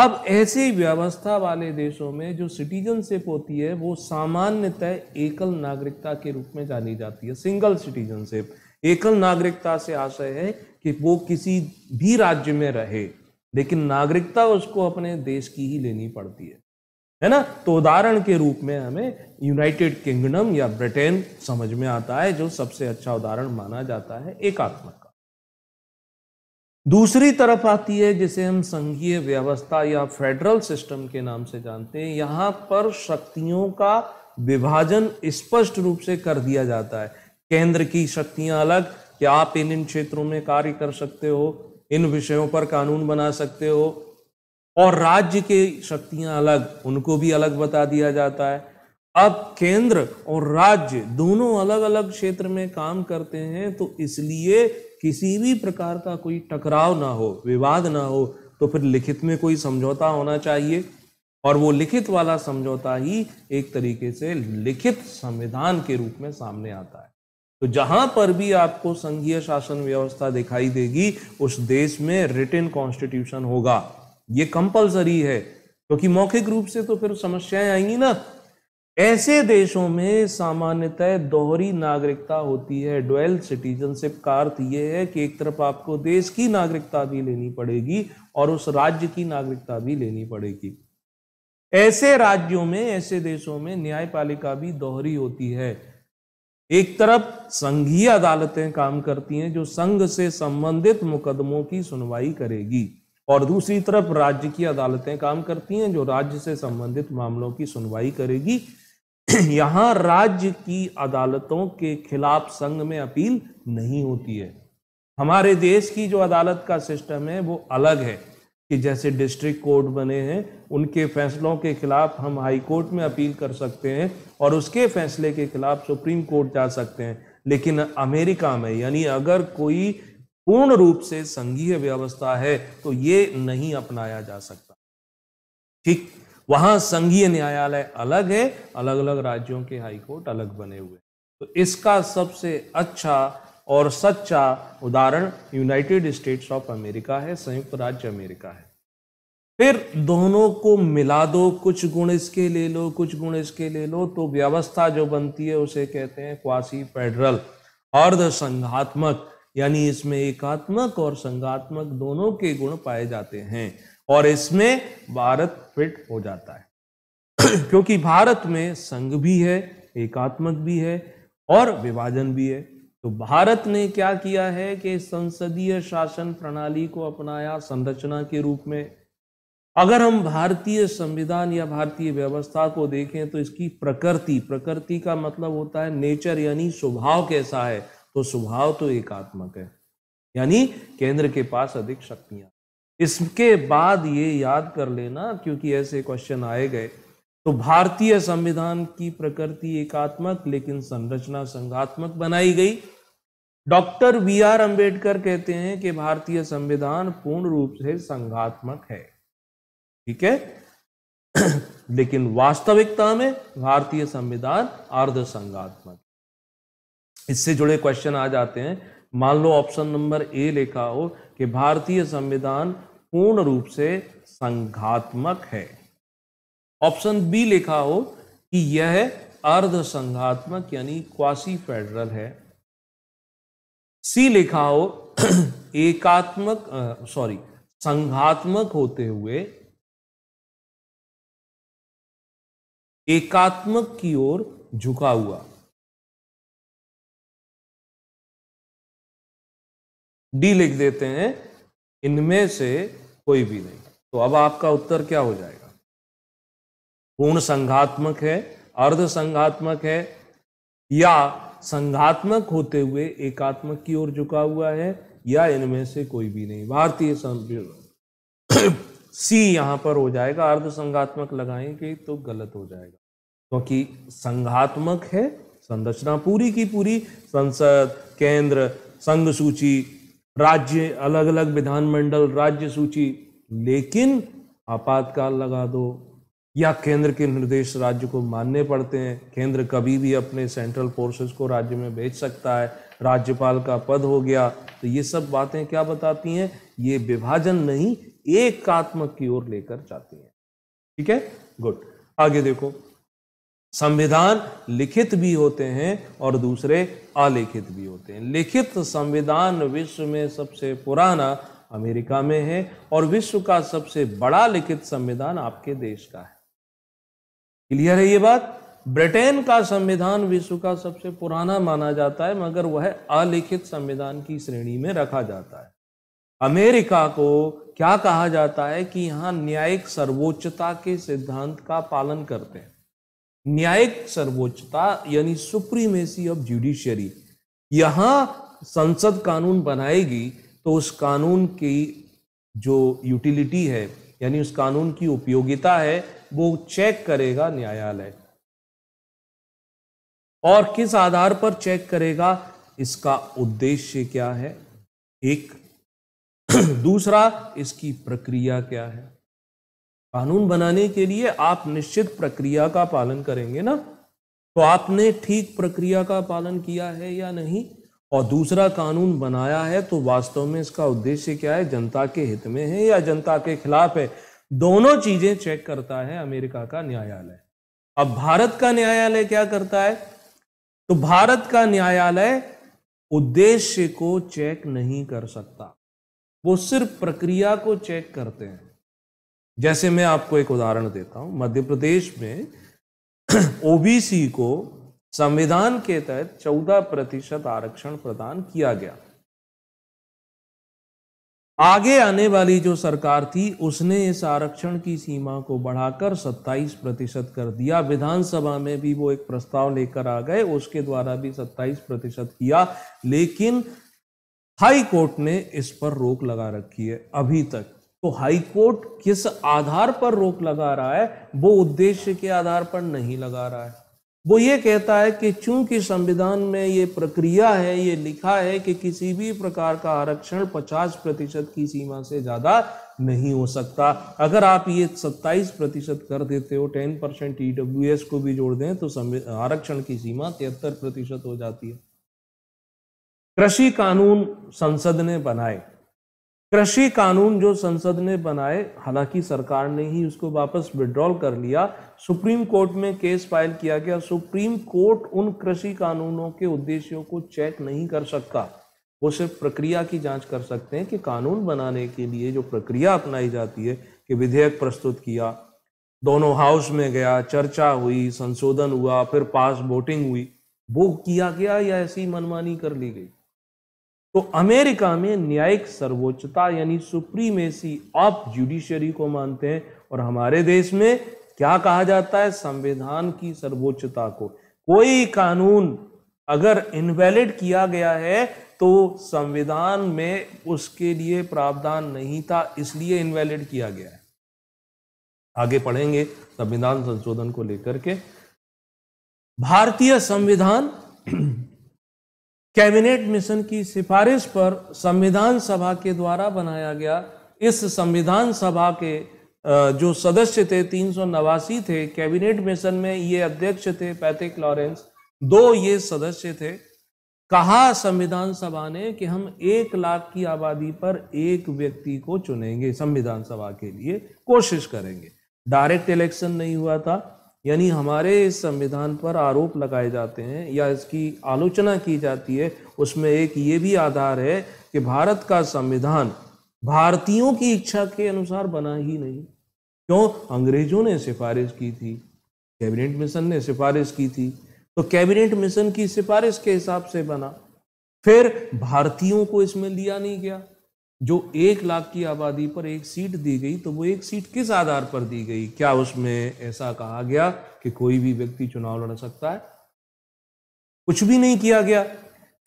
अब ऐसी व्यवस्था वाले देशों में जो सिटीजनशिप होती है वो सामान्यतः एकल नागरिकता के रूप में जानी जाती है सिंगल सिटीजनशिप एकल नागरिकता से आशय है कि वो किसी भी राज्य में रहे लेकिन नागरिकता उसको अपने देश की ही लेनी पड़ती है है ना तो उदाहरण के रूप में हमें यूनाइटेड किंगडम या ब्रिटेन समझ में आता है जो सबसे अच्छा उदाहरण माना जाता है एकात्मक का दूसरी तरफ आती है जिसे हम संघीय व्यवस्था या फेडरल सिस्टम के नाम से जानते हैं यहां पर शक्तियों का विभाजन स्पष्ट रूप से कर दिया जाता है केंद्र की शक्तियां अलग कि आप इन इन क्षेत्रों में कार्य कर सकते हो इन विषयों पर कानून बना सकते हो और राज्य की शक्तियां अलग उनको भी अलग बता दिया जाता है अब केंद्र और राज्य दोनों अलग अलग क्षेत्र में काम करते हैं तो इसलिए किसी भी प्रकार का कोई टकराव ना हो विवाद ना हो तो फिर लिखित में कोई समझौता होना चाहिए और वो लिखित वाला समझौता ही एक तरीके से लिखित संविधान के रूप में सामने आता है तो जहां पर भी आपको संघीय शासन व्यवस्था दिखाई देगी उस देश में रिटेन कॉन्स्टिट्यूशन होगा ये कंपलसरी है क्योंकि तो मौखिक रूप से तो फिर समस्याएं आएंगी ना ऐसे देशों में सामान्यतः दोहरी नागरिकता होती है डुअल सिटीजनशिप का अर्थ यह है कि एक तरफ आपको देश की नागरिकता भी लेनी पड़ेगी और उस राज्य की नागरिकता भी लेनी पड़ेगी ऐसे राज्यों में ऐसे देशों में न्यायपालिका भी दोहरी होती है एक तरफ संघीय अदालतें काम करती हैं जो संघ से संबंधित मुकदमों की सुनवाई करेगी और दूसरी तरफ राज्य की अदालतें काम करती हैं जो राज्य से संबंधित मामलों की सुनवाई करेगी यहाँ राज्य की अदालतों के खिलाफ संघ में अपील नहीं होती है हमारे देश की जो अदालत का सिस्टम है वो अलग है कि जैसे डिस्ट्रिक्ट कोर्ट बने हैं उनके फैसलों के खिलाफ हम हाई कोर्ट में अपील कर सकते हैं और उसके फैसले के खिलाफ सुप्रीम कोर्ट जा सकते हैं लेकिन अमेरिका में यानी अगर कोई पूर्ण रूप से संघीय व्यवस्था है तो ये नहीं अपनाया जा सकता ठीक वहां संघीय न्यायालय अलग है अलग अलग राज्यों के हाईकोर्ट अलग बने हुए तो इसका सबसे अच्छा और सच्चा उदाहरण यूनाइटेड स्टेट्स ऑफ अमेरिका है संयुक्त राज्य अमेरिका है फिर दोनों को मिला दो कुछ गुण इसके ले लो कुछ गुण इसके ले लो तो व्यवस्था जो बनती है उसे कहते हैं क्वासी फेडरल अर्ध संघात्मक यानी इसमें एकात्मक और संघात्मक दोनों के गुण पाए जाते हैं और इसमें भारत फिट हो जाता है क्योंकि भारत में संघ भी है एकात्मक भी है और विभाजन भी है तो भारत ने क्या किया है कि संसदीय शासन प्रणाली को अपनाया संरचना के रूप में अगर हम भारतीय संविधान या भारतीय व्यवस्था को देखें तो इसकी प्रकृति प्रकृति का मतलब होता है नेचर यानी स्वभाव कैसा है तो स्वभाव तो एकात्मक है यानी केंद्र के पास अधिक शक्तियां इसके बाद ये याद कर लेना क्योंकि ऐसे क्वेश्चन आए गए तो भारतीय संविधान की प्रकृति एकात्मक लेकिन संरचना संघात्मक बनाई गई डॉक्टर बी आर अंबेडकर कहते हैं कि भारतीय संविधान पूर्ण रूप से संघात्मक है ठीक है लेकिन वास्तविकता में भारतीय संविधान अर्ध संघात्मक इससे जुड़े क्वेश्चन आ जाते हैं मान लो ऑप्शन नंबर ए लिखा हो कि भारतीय संविधान पूर्ण रूप से संघात्मक है ऑप्शन बी लिखा हो कि यह अर्ध संघात्मक यानी क्वासी फेडरल है सी लिखा हो एकात्मक सॉरी संघात्मक होते हुए एकात्मक की ओर झुका हुआ डी लिख देते हैं इनमें से कोई भी नहीं तो अब आपका उत्तर क्या हो जाएगा पूर्ण संघात्मक है अर्ध संघात्मक है या संघात्मक होते हुए एकात्मक की ओर झुका हुआ है या इनमें से कोई भी नहीं भारतीय सी यहां पर हो जाएगा अर्ध संघात्मक लगाएंगे तो गलत हो जाएगा क्योंकि तो संघात्मक है संरचना पूरी की पूरी संसद केंद्र संघ सूची राज्य अलग अलग विधानमंडल राज्य सूची लेकिन आपातकाल लगा दो या केंद्र के निर्देश राज्य को मानने पड़ते हैं केंद्र कभी भी अपने सेंट्रल फोर्सेस को राज्य में भेज सकता है राज्यपाल का पद हो गया तो ये सब बातें क्या बताती हैं ये विभाजन नहीं एकात्मक की ओर लेकर जाती हैं ठीक है गुड आगे देखो संविधान लिखित भी होते हैं और दूसरे अलिखित भी होते हैं लिखित संविधान विश्व में सबसे पुराना अमेरिका में है और विश्व का सबसे बड़ा लिखित संविधान आपके देश का है क्लियर है ये बात ब्रिटेन का संविधान विश्व का सबसे पुराना माना जाता है मगर वह अलिखित संविधान की श्रेणी में रखा जाता है अमेरिका को क्या कहा जाता है कि यहां न्यायिक सर्वोच्चता के सिद्धांत का पालन करते हैं न्यायिक सर्वोच्चता यानी सुप्रीमेसी ऑफ जुडिशियरी यहां संसद कानून बनाएगी तो उस कानून की जो यूटिलिटी है यानी उस कानून की उपयोगिता है वो चेक करेगा न्यायालय और किस आधार पर चेक करेगा इसका उद्देश्य क्या है एक दूसरा इसकी प्रक्रिया क्या है कानून बनाने के लिए आप निश्चित प्रक्रिया का पालन करेंगे ना तो आपने ठीक प्रक्रिया का पालन किया है या नहीं और दूसरा कानून बनाया है तो वास्तव में इसका उद्देश्य क्या है जनता के हित में है या जनता के खिलाफ है दोनों चीजें चेक करता है अमेरिका का न्यायालय अब भारत का न्यायालय क्या करता है तो भारत का न्यायालय उद्देश्य को चेक नहीं कर सकता वो सिर्फ प्रक्रिया को चेक करते हैं जैसे मैं आपको एक उदाहरण देता हूं मध्य प्रदेश में ओबीसी को संविधान के तहत 14 प्रतिशत आरक्षण प्रदान किया गया आगे आने वाली जो सरकार थी उसने इस आरक्षण की सीमा को बढ़ाकर 27 प्रतिशत कर दिया विधानसभा में भी वो एक प्रस्ताव लेकर आ गए उसके द्वारा भी 27 प्रतिशत किया लेकिन हाई कोर्ट ने इस पर रोक लगा रखी है अभी तक तो हाई कोर्ट किस आधार पर रोक लगा रहा है वो उद्देश्य के आधार पर नहीं लगा रहा है वो ये कहता है कि चूंकि संविधान में ये प्रक्रिया है ये लिखा है कि किसी भी प्रकार का आरक्षण 50 प्रतिशत की सीमा से ज़्यादा नहीं हो सकता अगर आप ये 27 प्रतिशत कर देते हो 10 परसेंट ई e को भी जोड़ दें तो आरक्षण की सीमा तिहत्तर प्रतिशत हो जाती है कृषि कानून संसद ने बनाए कृषि कानून जो संसद ने बनाए हालांकि सरकार ने ही उसको वापस विड्रॉल कर लिया सुप्रीम कोर्ट में केस फाइल किया गया सुप्रीम कोर्ट उन कृषि कानूनों के उद्देश्यों को चेक नहीं कर सकता वो सिर्फ प्रक्रिया की जांच कर सकते हैं कि कानून बनाने के लिए जो प्रक्रिया अपनाई जाती है कि विधेयक प्रस्तुत किया दोनों हाउस में गया चर्चा हुई संशोधन हुआ फिर पास वोटिंग हुई वो किया गया या ऐसी मनमानी कर ली गई तो अमेरिका में न्यायिक सर्वोच्चता यानी सुप्रीमेसी ऑफ जुडिशरी को मानते हैं और हमारे देश में क्या कहा जाता है संविधान की सर्वोच्चता को कोई कानून अगर इनवैलिड किया गया है तो संविधान में उसके लिए प्रावधान नहीं था इसलिए इनवैलिड किया गया है आगे पढ़ेंगे संविधान संशोधन को लेकर के भारतीय संविधान कैबिनेट मिशन की सिफारिश पर संविधान सभा के द्वारा बनाया गया इस संविधान सभा के जो सदस्य थे तीन सौ नवासी थे कैबिनेट मिशन में ये अध्यक्ष थे पैथिक लॉरेंस दो ये सदस्य थे कहा संविधान सभा ने कि हम एक लाख की आबादी पर एक व्यक्ति को चुनेंगे संविधान सभा के लिए कोशिश करेंगे डायरेक्ट इलेक्शन नहीं हुआ था यानी हमारे इस संविधान पर आरोप लगाए जाते हैं या इसकी आलोचना की जाती है उसमें एक ये भी आधार है कि भारत का संविधान भारतीयों की इच्छा के अनुसार बना ही नहीं क्यों अंग्रेजों ने सिफारिश की थी कैबिनेट मिशन ने सिफारिश की थी तो कैबिनेट मिशन की सिफारिश के हिसाब से बना फिर भारतीयों को इसमें लिया नहीं गया जो एक लाख की आबादी पर एक सीट दी गई तो वो एक सीट किस आधार पर दी गई क्या उसमें ऐसा कहा गया कि कोई भी व्यक्ति चुनाव लड़ सकता है कुछ भी नहीं किया गया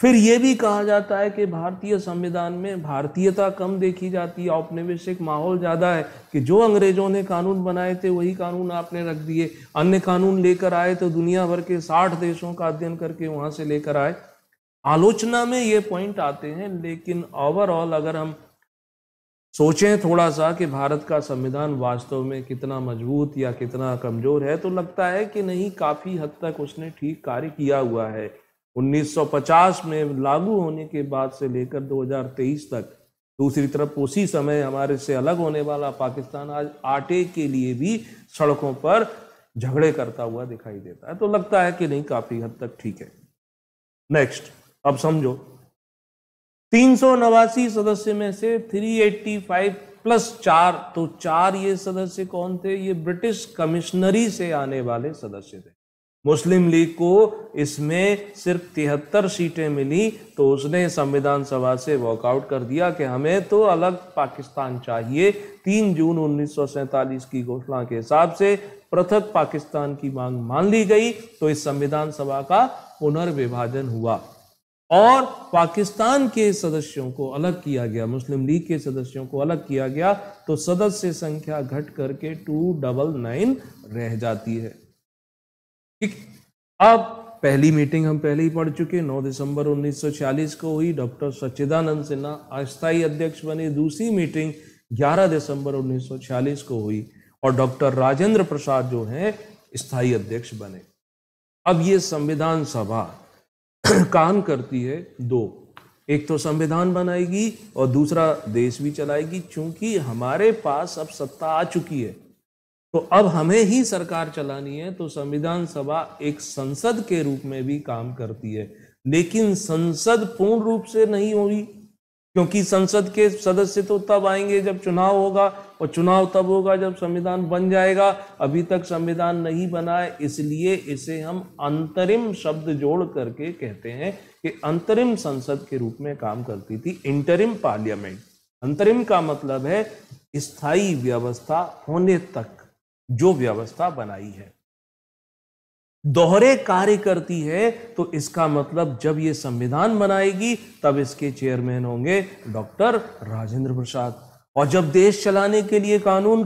फिर यह भी कहा जाता है कि भारतीय संविधान में भारतीयता कम देखी जाती है औपनिवेशिक माहौल ज़्यादा है कि जो अंग्रेजों ने कानून बनाए थे वही कानून आपने रख दिए अन्य कानून लेकर आए तो दुनिया भर के साठ देशों का अध्ययन करके वहां से लेकर आए आलोचना में ये पॉइंट आते हैं लेकिन ओवरऑल अगर हम सोचें थोड़ा सा कि भारत का संविधान वास्तव में कितना मजबूत या कितना कमज़ोर है तो लगता है कि नहीं काफ़ी हद तक उसने ठीक कार्य किया हुआ है 1950 में लागू होने के बाद से लेकर 2023 तक दूसरी तरफ उसी समय हमारे से अलग होने वाला पाकिस्तान आज आटे के लिए भी सड़कों पर झगड़े करता हुआ दिखाई देता है तो लगता है कि नहीं काफ़ी हद तक ठीक है नेक्स्ट अब समझो तीन सदस्य में से 385 प्लस चार तो चार ये सदस्य कौन थे ये ब्रिटिश कमिश्नरी से आने वाले सदस्य थे मुस्लिम लीग को इसमें सिर्फ तिहत्तर सीटें मिली तो उसने संविधान सभा से वॉकआउट कर दिया कि हमें तो अलग पाकिस्तान चाहिए तीन जून उन्नीस की घोषणा के हिसाब से पृथक पाकिस्तान की मांग मान ली गई तो इस संविधान सभा का पुनर्विभाजन हुआ और पाकिस्तान के सदस्यों को अलग किया गया मुस्लिम लीग के सदस्यों को अलग किया गया तो सदस्य संख्या घट करके टू डबल नाइन रह जाती है ठीक अब पहली मीटिंग हम पहले ही पढ़ चुके 9 दिसंबर 1946 को हुई डॉक्टर सच्चिदानंद सिन्हा अस्थायी अध्यक्ष बने दूसरी मीटिंग 11 दिसंबर 1946 को हुई और डॉक्टर राजेंद्र प्रसाद जो हैं स्थायी अध्यक्ष बने अब ये संविधान सभा काम करती है दो एक तो संविधान बनाएगी और दूसरा देश भी चलाएगी क्योंकि हमारे पास अब सत्ता आ चुकी है तो अब हमें ही सरकार चलानी है तो संविधान सभा एक संसद के रूप में भी काम करती है लेकिन संसद पूर्ण रूप से नहीं हुई क्योंकि संसद के सदस्य तो तब आएंगे जब चुनाव होगा और चुनाव तब होगा जब संविधान बन जाएगा अभी तक संविधान नहीं बना है इसलिए इसे हम अंतरिम शब्द जोड़ करके कहते हैं कि अंतरिम संसद के रूप में काम करती थी इंटरिम पार्लियामेंट अंतरिम का मतलब है स्थायी व्यवस्था होने तक जो व्यवस्था बनाई है दोहरे कार्य करती है तो इसका मतलब जब ये संविधान बनाएगी तब इसके चेयरमैन होंगे डॉक्टर राजेंद्र प्रसाद और जब देश चलाने के लिए कानून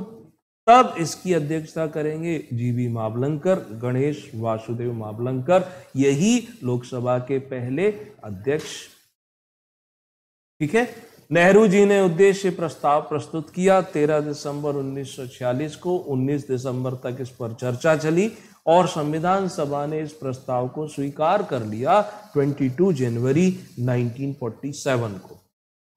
तब इसकी अध्यक्षता करेंगे बी मावलंकर गणेश वासुदेव मावलंकर यही लोकसभा के पहले अध्यक्ष ठीक है नेहरू जी ने उद्देश्य प्रस्ताव प्रस्तुत किया 13 दिसंबर 1946 को 19 दिसंबर तक इस पर चर्चा चली और संविधान सभा ने इस प्रस्ताव को स्वीकार कर लिया 22 जनवरी 1947 को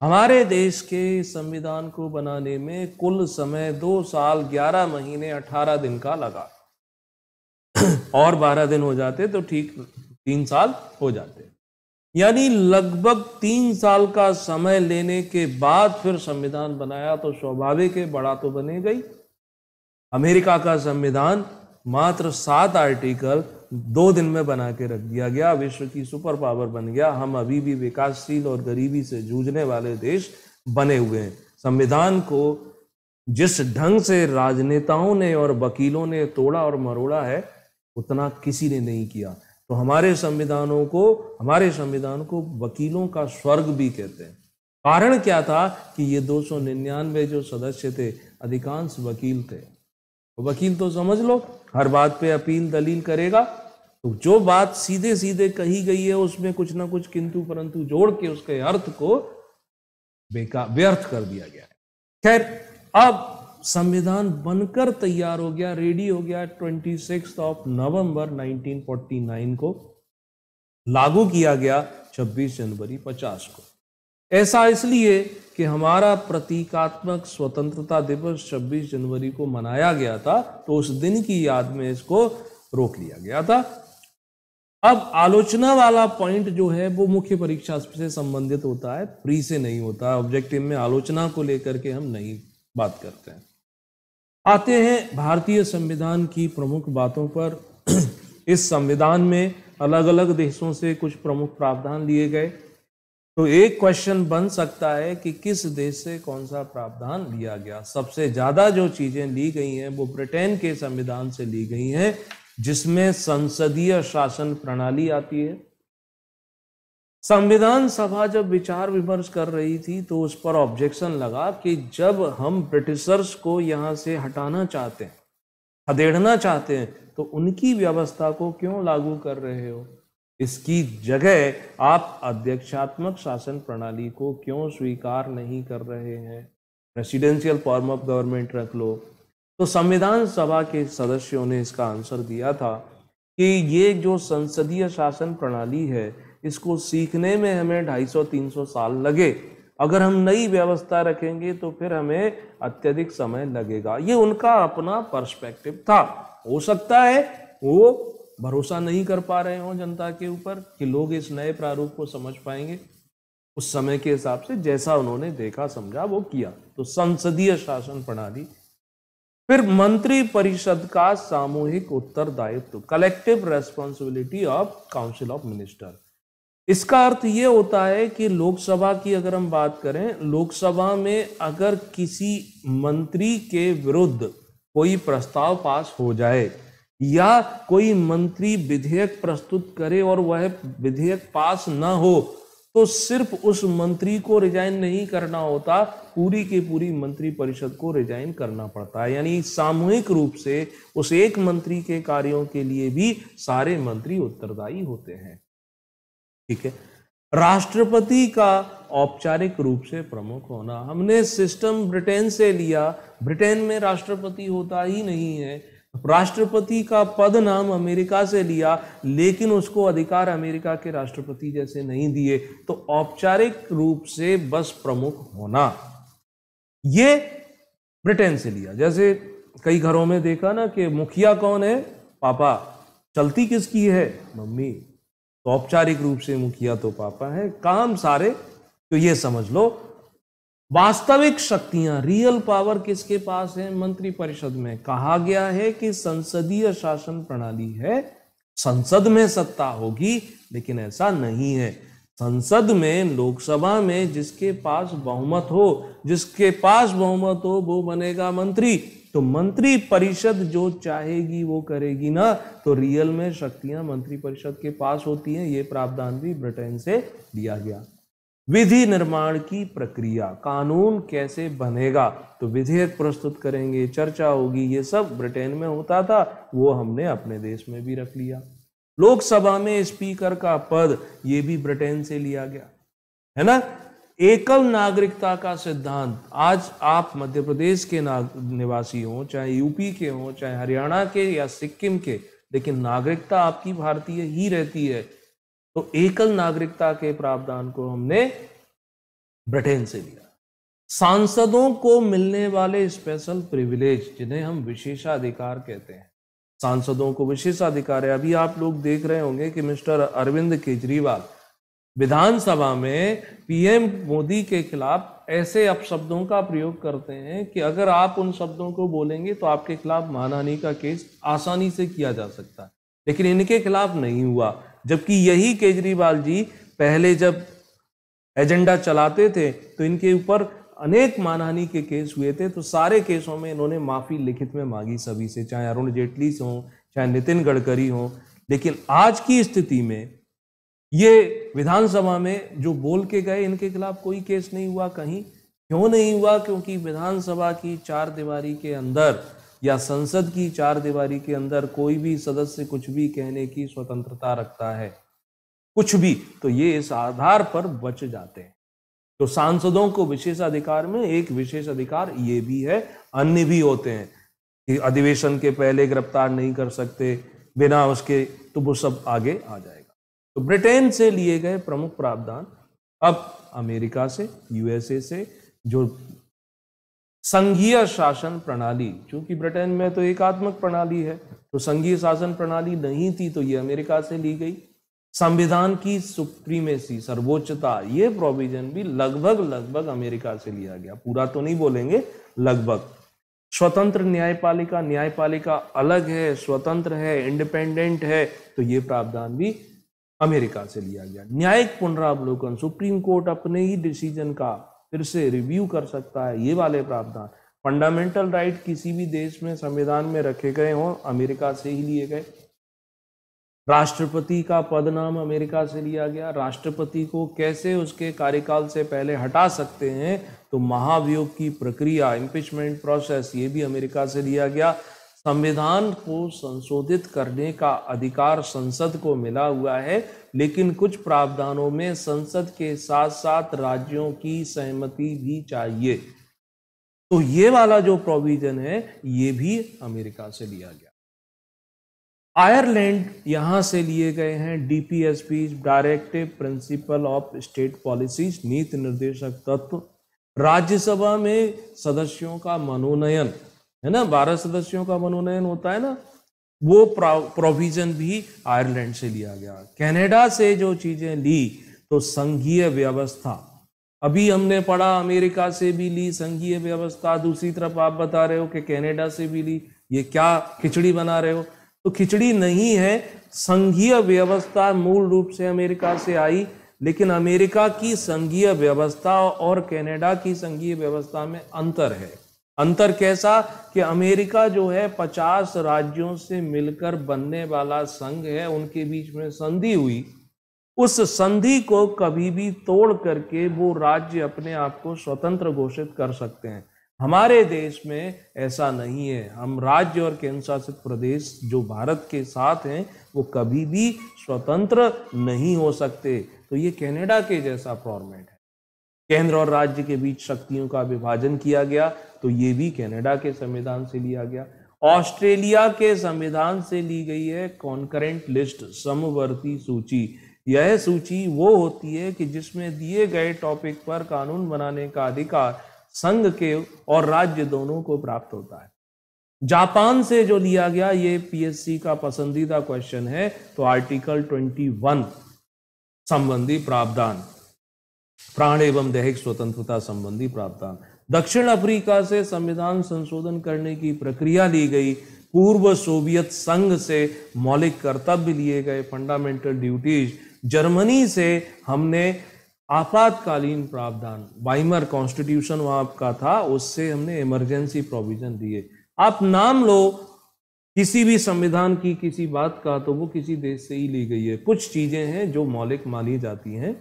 हमारे देश के संविधान को बनाने में कुल समय दो साल ग्यारह महीने अठारह दिन का लगा और बारह दिन हो जाते तो ठीक तीन साल हो जाते यानी लगभग तीन साल का समय लेने के बाद फिर संविधान बनाया तो स्वाभाविक है बड़ा तो बने गई अमेरिका का संविधान मात्र सात आर्टिकल दो दिन में बना के रख दिया गया विश्व की सुपर पावर बन गया हम अभी भी विकासशील और गरीबी से जूझने वाले देश बने हुए हैं संविधान को जिस ढंग से राजनेताओं ने और वकीलों ने तोड़ा और मरोड़ा है उतना किसी ने नहीं किया तो हमारे संविधानों को हमारे संविधान को वकीलों का स्वर्ग भी कहते हैं कारण क्या था कि ये निन्यानवे जो सदस्य थे अधिकांश वकील थे तो वकील तो समझ लो हर बात पे अपील दलील करेगा तो जो बात सीधे सीधे कही गई है उसमें कुछ ना कुछ किंतु परंतु जोड़ के उसके अर्थ को बेकार व्यर्थ कर दिया गया है खैर अब संविधान बनकर तैयार हो गया रेडी हो गया ट्वेंटी सिक्स ऑफ नवंबर 1949 को लागू किया गया 26 जनवरी 50 को ऐसा इसलिए कि हमारा प्रतीकात्मक स्वतंत्रता दिवस 26 जनवरी को मनाया गया था तो उस दिन की याद में इसको रोक लिया गया था अब आलोचना वाला पॉइंट जो है वो मुख्य परीक्षा से संबंधित होता है प्री से नहीं होता ऑब्जेक्टिव में आलोचना को लेकर के हम नहीं बात करते हैं आते हैं भारतीय संविधान की प्रमुख बातों पर इस संविधान में अलग अलग देशों से कुछ प्रमुख प्रावधान लिए गए तो एक क्वेश्चन बन सकता है कि किस देश से कौन सा प्रावधान लिया गया सबसे ज्यादा जो चीजें ली गई हैं वो ब्रिटेन के संविधान से ली गई हैं जिसमें संसदीय शासन प्रणाली आती है संविधान सभा जब विचार विमर्श कर रही थी तो उस पर ऑब्जेक्शन लगा कि जब हम ब्रिटिशर्स को यहां से हटाना चाहते हैं खदेड़ना चाहते हैं तो उनकी व्यवस्था को क्यों लागू कर रहे हो इसकी जगह आप अध्यक्षात्मक शासन प्रणाली को क्यों स्वीकार नहीं कर रहे हैं प्रेसिडेंशियल फॉर्म ऑफ गवर्नमेंट रख लो तो संविधान सभा के सदस्यों ने इसका आंसर दिया था कि ये जो संसदीय शासन प्रणाली है इसको सीखने में हमें 250-300 साल लगे अगर हम नई व्यवस्था रखेंगे तो फिर हमें अत्यधिक समय लगेगा ये उनका अपना पर्सपेक्टिव था हो सकता है वो भरोसा नहीं कर पा रहे हों जनता के ऊपर कि लोग इस नए प्रारूप को समझ पाएंगे उस समय के हिसाब से जैसा उन्होंने देखा समझा वो किया तो संसदीय शासन प्रणाली फिर मंत्री परिषद का सामूहिक उत्तरदायित्व collective responsibility of council of minister इसका अर्थ ये होता है कि लोकसभा की अगर हम बात करें लोकसभा में अगर किसी मंत्री के विरुद्ध कोई प्रस्ताव पास हो जाए या कोई मंत्री विधेयक प्रस्तुत करे और वह विधेयक पास न हो तो सिर्फ उस मंत्री को रिजाइन नहीं करना होता पूरी की पूरी मंत्री परिषद को रिजाइन करना पड़ता है यानी सामूहिक रूप से उस एक मंत्री के कार्यों के लिए भी सारे मंत्री उत्तरदायी होते हैं ठीक है राष्ट्रपति का औपचारिक रूप से प्रमुख होना हमने सिस्टम ब्रिटेन से लिया ब्रिटेन में राष्ट्रपति होता ही नहीं है राष्ट्रपति का पद नाम अमेरिका से लिया लेकिन उसको अधिकार अमेरिका के राष्ट्रपति जैसे नहीं दिए तो औपचारिक रूप से बस प्रमुख होना ये ब्रिटेन से लिया जैसे कई घरों में देखा ना कि मुखिया कौन है पापा चलती किसकी है मम्मी तो औपचारिक रूप से मुखिया तो पापा है काम सारे तो ये समझ लो वास्तविक शक्तियां रियल पावर किसके पास है मंत्री परिषद में कहा गया है कि संसदीय शासन प्रणाली है संसद में सत्ता होगी लेकिन ऐसा नहीं है संसद में लोकसभा में जिसके पास बहुमत हो जिसके पास बहुमत हो वो बनेगा मंत्री तो मंत्री परिषद जो चाहेगी वो करेगी ना तो रियल में शक्तियां मंत्री परिषद के पास होती हैं ये प्रावधान भी ब्रिटेन से दिया गया विधि निर्माण की प्रक्रिया कानून कैसे बनेगा तो विधेयक प्रस्तुत करेंगे चर्चा होगी ये सब ब्रिटेन में होता था वो हमने अपने देश में भी रख लिया लोकसभा में स्पीकर का पद ये भी ब्रिटेन से लिया गया है ना एकल नागरिकता का सिद्धांत आज आप मध्य प्रदेश के निवासी हों चाहे यूपी के हों चाहे हरियाणा के या सिक्किम के लेकिन नागरिकता आपकी भारतीय ही रहती है तो एकल नागरिकता के प्रावधान को हमने ब्रिटेन से लिया सांसदों को मिलने वाले स्पेशल प्रिविलेज जिन्हें हम विशेषाधिकार कहते हैं सांसदों को विशेषाधिकार है अभी आप लोग देख रहे होंगे कि मिस्टर अरविंद केजरीवाल विधानसभा में पीएम मोदी के खिलाफ ऐसे अपशब्दों का प्रयोग करते हैं कि अगर आप उन शब्दों को बोलेंगे तो आपके खिलाफ मानहानि का केस आसानी से किया जा सकता है लेकिन इनके खिलाफ नहीं हुआ जबकि यही केजरीवाल जी पहले जब एजेंडा चलाते थे तो इनके ऊपर अनेक मानहानि के केस हुए थे तो सारे केसों में इन्होंने माफ़ी लिखित में मांगी सभी से चाहे अरुण जेटली से हों चाहे नितिन गडकरी हों लेकिन आज की स्थिति में ये विधानसभा में जो बोल के गए इनके खिलाफ कोई केस नहीं हुआ कहीं क्यों नहीं हुआ क्योंकि विधानसभा की चार दीवारी के अंदर या संसद की चार दीवारी के अंदर कोई भी सदस्य कुछ भी कहने की स्वतंत्रता रखता है कुछ भी तो ये इस आधार पर बच जाते हैं तो सांसदों को विशेष अधिकार में एक विशेष अधिकार ये भी है अन्य भी होते हैं कि अधिवेशन के पहले गिरफ्तार नहीं कर सकते बिना उसके तो वो सब आगे आ जाएगा तो ब्रिटेन से लिए गए प्रमुख प्रावधान अब अमेरिका से यूएसए से जो संघीय शासन प्रणाली क्योंकि ब्रिटेन में तो एकात्मक प्रणाली है तो संघीय शासन प्रणाली नहीं थी तो ये अमेरिका से ली गई संविधान की सुप्रीमेसी सर्वोच्चता ये प्रोविजन भी लगभग लगभग अमेरिका से लिया गया पूरा तो नहीं बोलेंगे लगभग स्वतंत्र न्यायपालिका न्यायपालिका अलग है स्वतंत्र है इंडिपेंडेंट है तो ये प्रावधान भी अमेरिका से लिया गया न्यायिक पुनरावलोकन सुप्रीम कोर्ट अपने ही डिसीजन का फिर से रिव्यू कर सकता है ये वाले प्रावधान फंडामेंटल राइट किसी भी देश में संविधान में रखे गए हों अमेरिका से ही लिए गए राष्ट्रपति का पद नाम अमेरिका से लिया गया राष्ट्रपति को कैसे उसके कार्यकाल से पहले हटा सकते हैं तो महाभियोग की प्रक्रिया इम्पिचमेंट प्रोसेस ये भी अमेरिका से लिया गया संविधान को संशोधित करने का अधिकार संसद को मिला हुआ है लेकिन कुछ प्रावधानों में संसद के साथ साथ राज्यों की सहमति भी चाहिए तो ये वाला जो प्रोविजन है ये भी अमेरिका से लिया गया आयरलैंड यहां से लिए गए हैं DPSP directive principle of state policies नीति निर्देशक तत्व राज्यसभा में सदस्यों का मनोनयन है ना बारह सदस्यों का मनोनयन होता है ना वो प्रोविजन भी आयरलैंड से लिया गया कनाडा से जो चीजें ली तो संघीय व्यवस्था अभी हमने पढ़ा अमेरिका से भी ली संघीय व्यवस्था दूसरी तरफ आप बता रहे हो कि कनाडा से भी ली ये क्या खिचड़ी बना रहे हो तो खिचड़ी नहीं है संघीय व्यवस्था मूल रूप से अमेरिका से आई लेकिन अमेरिका की संघीय व्यवस्था और कनाडा की संघीय व्यवस्था में अंतर है अंतर कैसा कि अमेरिका जो है पचास राज्यों से मिलकर बनने वाला संघ है उनके बीच में संधि हुई उस संधि को कभी भी तोड़ करके वो राज्य अपने आप को स्वतंत्र घोषित कर सकते हैं हमारे देश में ऐसा नहीं है हम राज्य और केंद्र शासित प्रदेश जो भारत के साथ हैं वो कभी भी स्वतंत्र नहीं हो सकते तो ये कनाडा के जैसा फॉर्मेट केंद्र और राज्य के बीच शक्तियों का विभाजन किया गया तो ये भी कनाडा के संविधान से लिया गया ऑस्ट्रेलिया के संविधान से ली गई है कॉन्करेंट लिस्ट समवर्ती सूची यह सूची वो होती है कि जिसमें दिए गए टॉपिक पर कानून बनाने का अधिकार संघ के और राज्य दोनों को प्राप्त होता है जापान से जो लिया गया ये पीएससी का पसंदीदा क्वेश्चन है तो आर्टिकल 21 संबंधी प्रावधान प्राण एवं दैहिक स्वतंत्रता संबंधी प्रावधान दक्षिण अफ्रीका से संविधान संशोधन करने की प्रक्रिया ली गई पूर्व सोवियत संघ से मौलिक कर्तव्य लिए गए फंडामेंटल ड्यूटीज जर्मनी से हमने आपातकालीन प्रावधान वाइमर कॉन्स्टिट्यूशन वहां का था उससे हमने इमरजेंसी प्रोविजन दिए आप नाम लो किसी भी संविधान की किसी बात का तो वो किसी देश से ही ली गई है कुछ चीजें हैं जो मौलिक मानी जाती हैं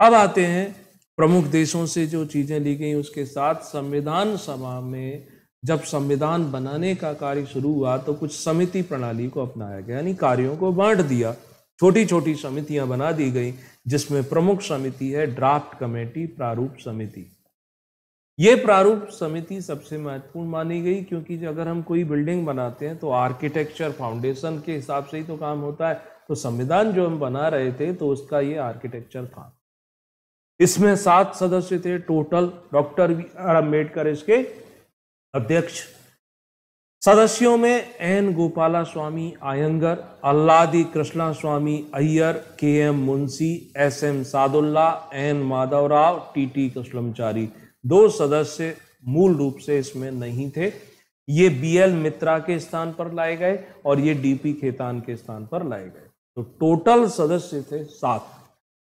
अब आते हैं प्रमुख देशों से जो चीज़ें ली गई उसके साथ संविधान सभा में जब संविधान बनाने का कार्य शुरू हुआ तो कुछ समिति प्रणाली को अपनाया गया यानी कार्यों को बांट दिया छोटी छोटी समितियां बना दी गई जिसमें प्रमुख समिति है ड्राफ्ट कमेटी प्रारूप समिति ये प्रारूप समिति सबसे महत्वपूर्ण मानी गई क्योंकि अगर हम कोई बिल्डिंग बनाते हैं तो आर्किटेक्चर फाउंडेशन के हिसाब से ही तो काम होता है तो संविधान जो हम बना रहे थे तो उसका ये आर्किटेक्चर था इसमें सात सदस्य थे total doctor B R Ambedkar इसके अध्यक्ष सदस्यों में N Gopalaswami Ayyangar Alladi Krishnaswami Ayyar K M Munshi S M Saadulla N Madhavrao T T Krishnamachari दो सदस्य मूल रूप से इसमें नहीं थे ये बी एल मित्रा के स्थान पर लाए गए और ये डीपी खेतान के स्थान पर लाए गए तो टोटल सदस्य थे सात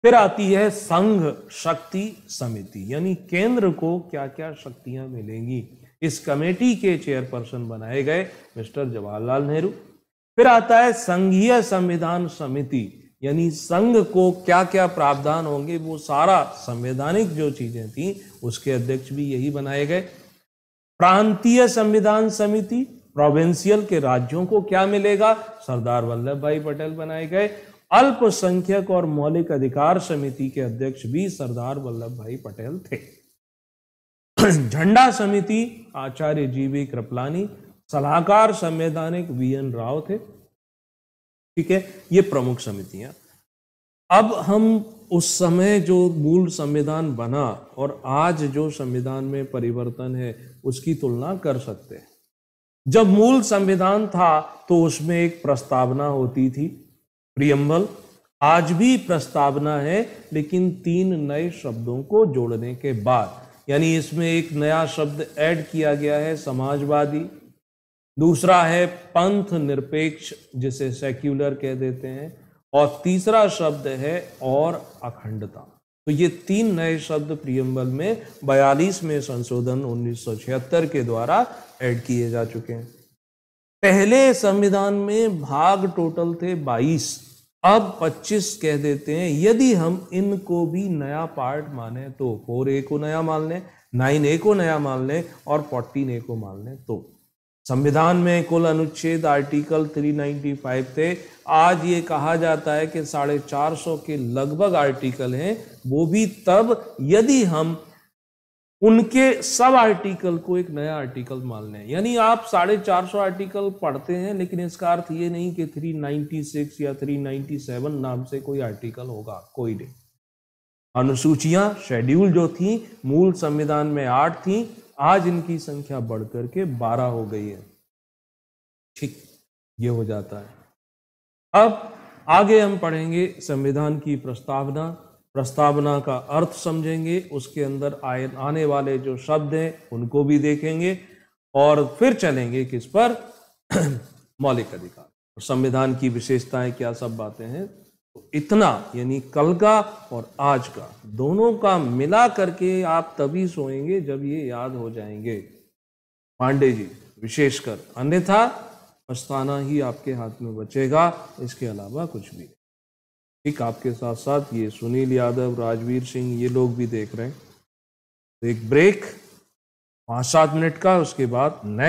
फिर आती है संघ शक्ति समिति यानी केंद्र को क्या क्या शक्तियां मिलेंगी इस कमेटी के चेयरपर्सन बनाए गए मिस्टर जवाहरलाल नेहरू फिर आता है संघीय संविधान समिति यानी संघ को क्या क्या प्रावधान होंगे वो सारा संवैधानिक जो चीजें थी उसके अध्यक्ष भी यही बनाए गए प्रांतीय संविधान समिति प्रोविंशियल के राज्यों को क्या मिलेगा सरदार वल्लभ भाई पटेल बनाए गए अल्पसंख्यक और मौलिक अधिकार समिति के अध्यक्ष भी सरदार वल्लभ भाई पटेल थे झंडा समिति आचार्य जीवी कृपलानी सलाहकार संवैधानिक वी एन राव थे ठीक है ये प्रमुख समितियां अब हम उस समय जो मूल संविधान बना और आज जो संविधान में परिवर्तन है उसकी तुलना कर सकते हैं जब मूल संविधान था तो उसमें एक प्रस्तावना होती थी प्रियम्बल आज भी प्रस्तावना है लेकिन तीन नए शब्दों को जोड़ने के बाद यानी इसमें एक नया शब्द ऐड किया गया है समाजवादी दूसरा है पंथ निरपेक्ष जिसे सेक्युलर कह देते हैं और तीसरा शब्द है और अखंडता तो ये तीन नए शब्द प्रियम्बल में बयालीस में संशोधन 1976 के द्वारा ऐड किए जा चुके हैं पहले संविधान में भाग टोटल थे 22 अब 25 कह देते हैं यदि हम इनको भी नया पार्ट माने तो फोर ए को नया मान लें नाइन ए को नया मान लें और फोर्टीन ए को मान लें तो संविधान में कुल अनुच्छेद आर्टिकल 395 थे आज ये कहा जाता है कि साढ़े चार सौ के लगभग आर्टिकल हैं वो भी तब यदि हम उनके सब आर्टिकल को एक नया आर्टिकल मान लें यानी आप साढ़े चार सौ आर्टिकल पढ़ते हैं लेकिन इसका अर्थ ये नहीं कि थ्री सिक्स या थ्री सेवन नाम से कोई आर्टिकल होगा कोई नहीं अनुसूचियां शेड्यूल जो थी मूल संविधान में आठ थी आज इनकी संख्या बढ़कर के बारह हो गई है ठीक ये हो जाता है अब आगे हम पढ़ेंगे संविधान की प्रस्तावना प्रस्तावना का अर्थ समझेंगे उसके अंदर आए आने वाले जो शब्द हैं उनको भी देखेंगे और फिर चलेंगे किस पर मौलिक अधिकार संविधान की विशेषताएं क्या सब बातें हैं तो इतना यानी कल का और आज का दोनों का मिला करके आप तभी सोएंगे जब ये याद हो जाएंगे पांडे जी विशेषकर अन्यथा पछताना ही आपके हाथ में बचेगा इसके अलावा कुछ भी ठीक आपके साथ साथ ये सुनील यादव राजवीर सिंह ये लोग भी देख रहे हैं एक ब्रेक पाँच सात मिनट का उसके बाद नेक्स्ट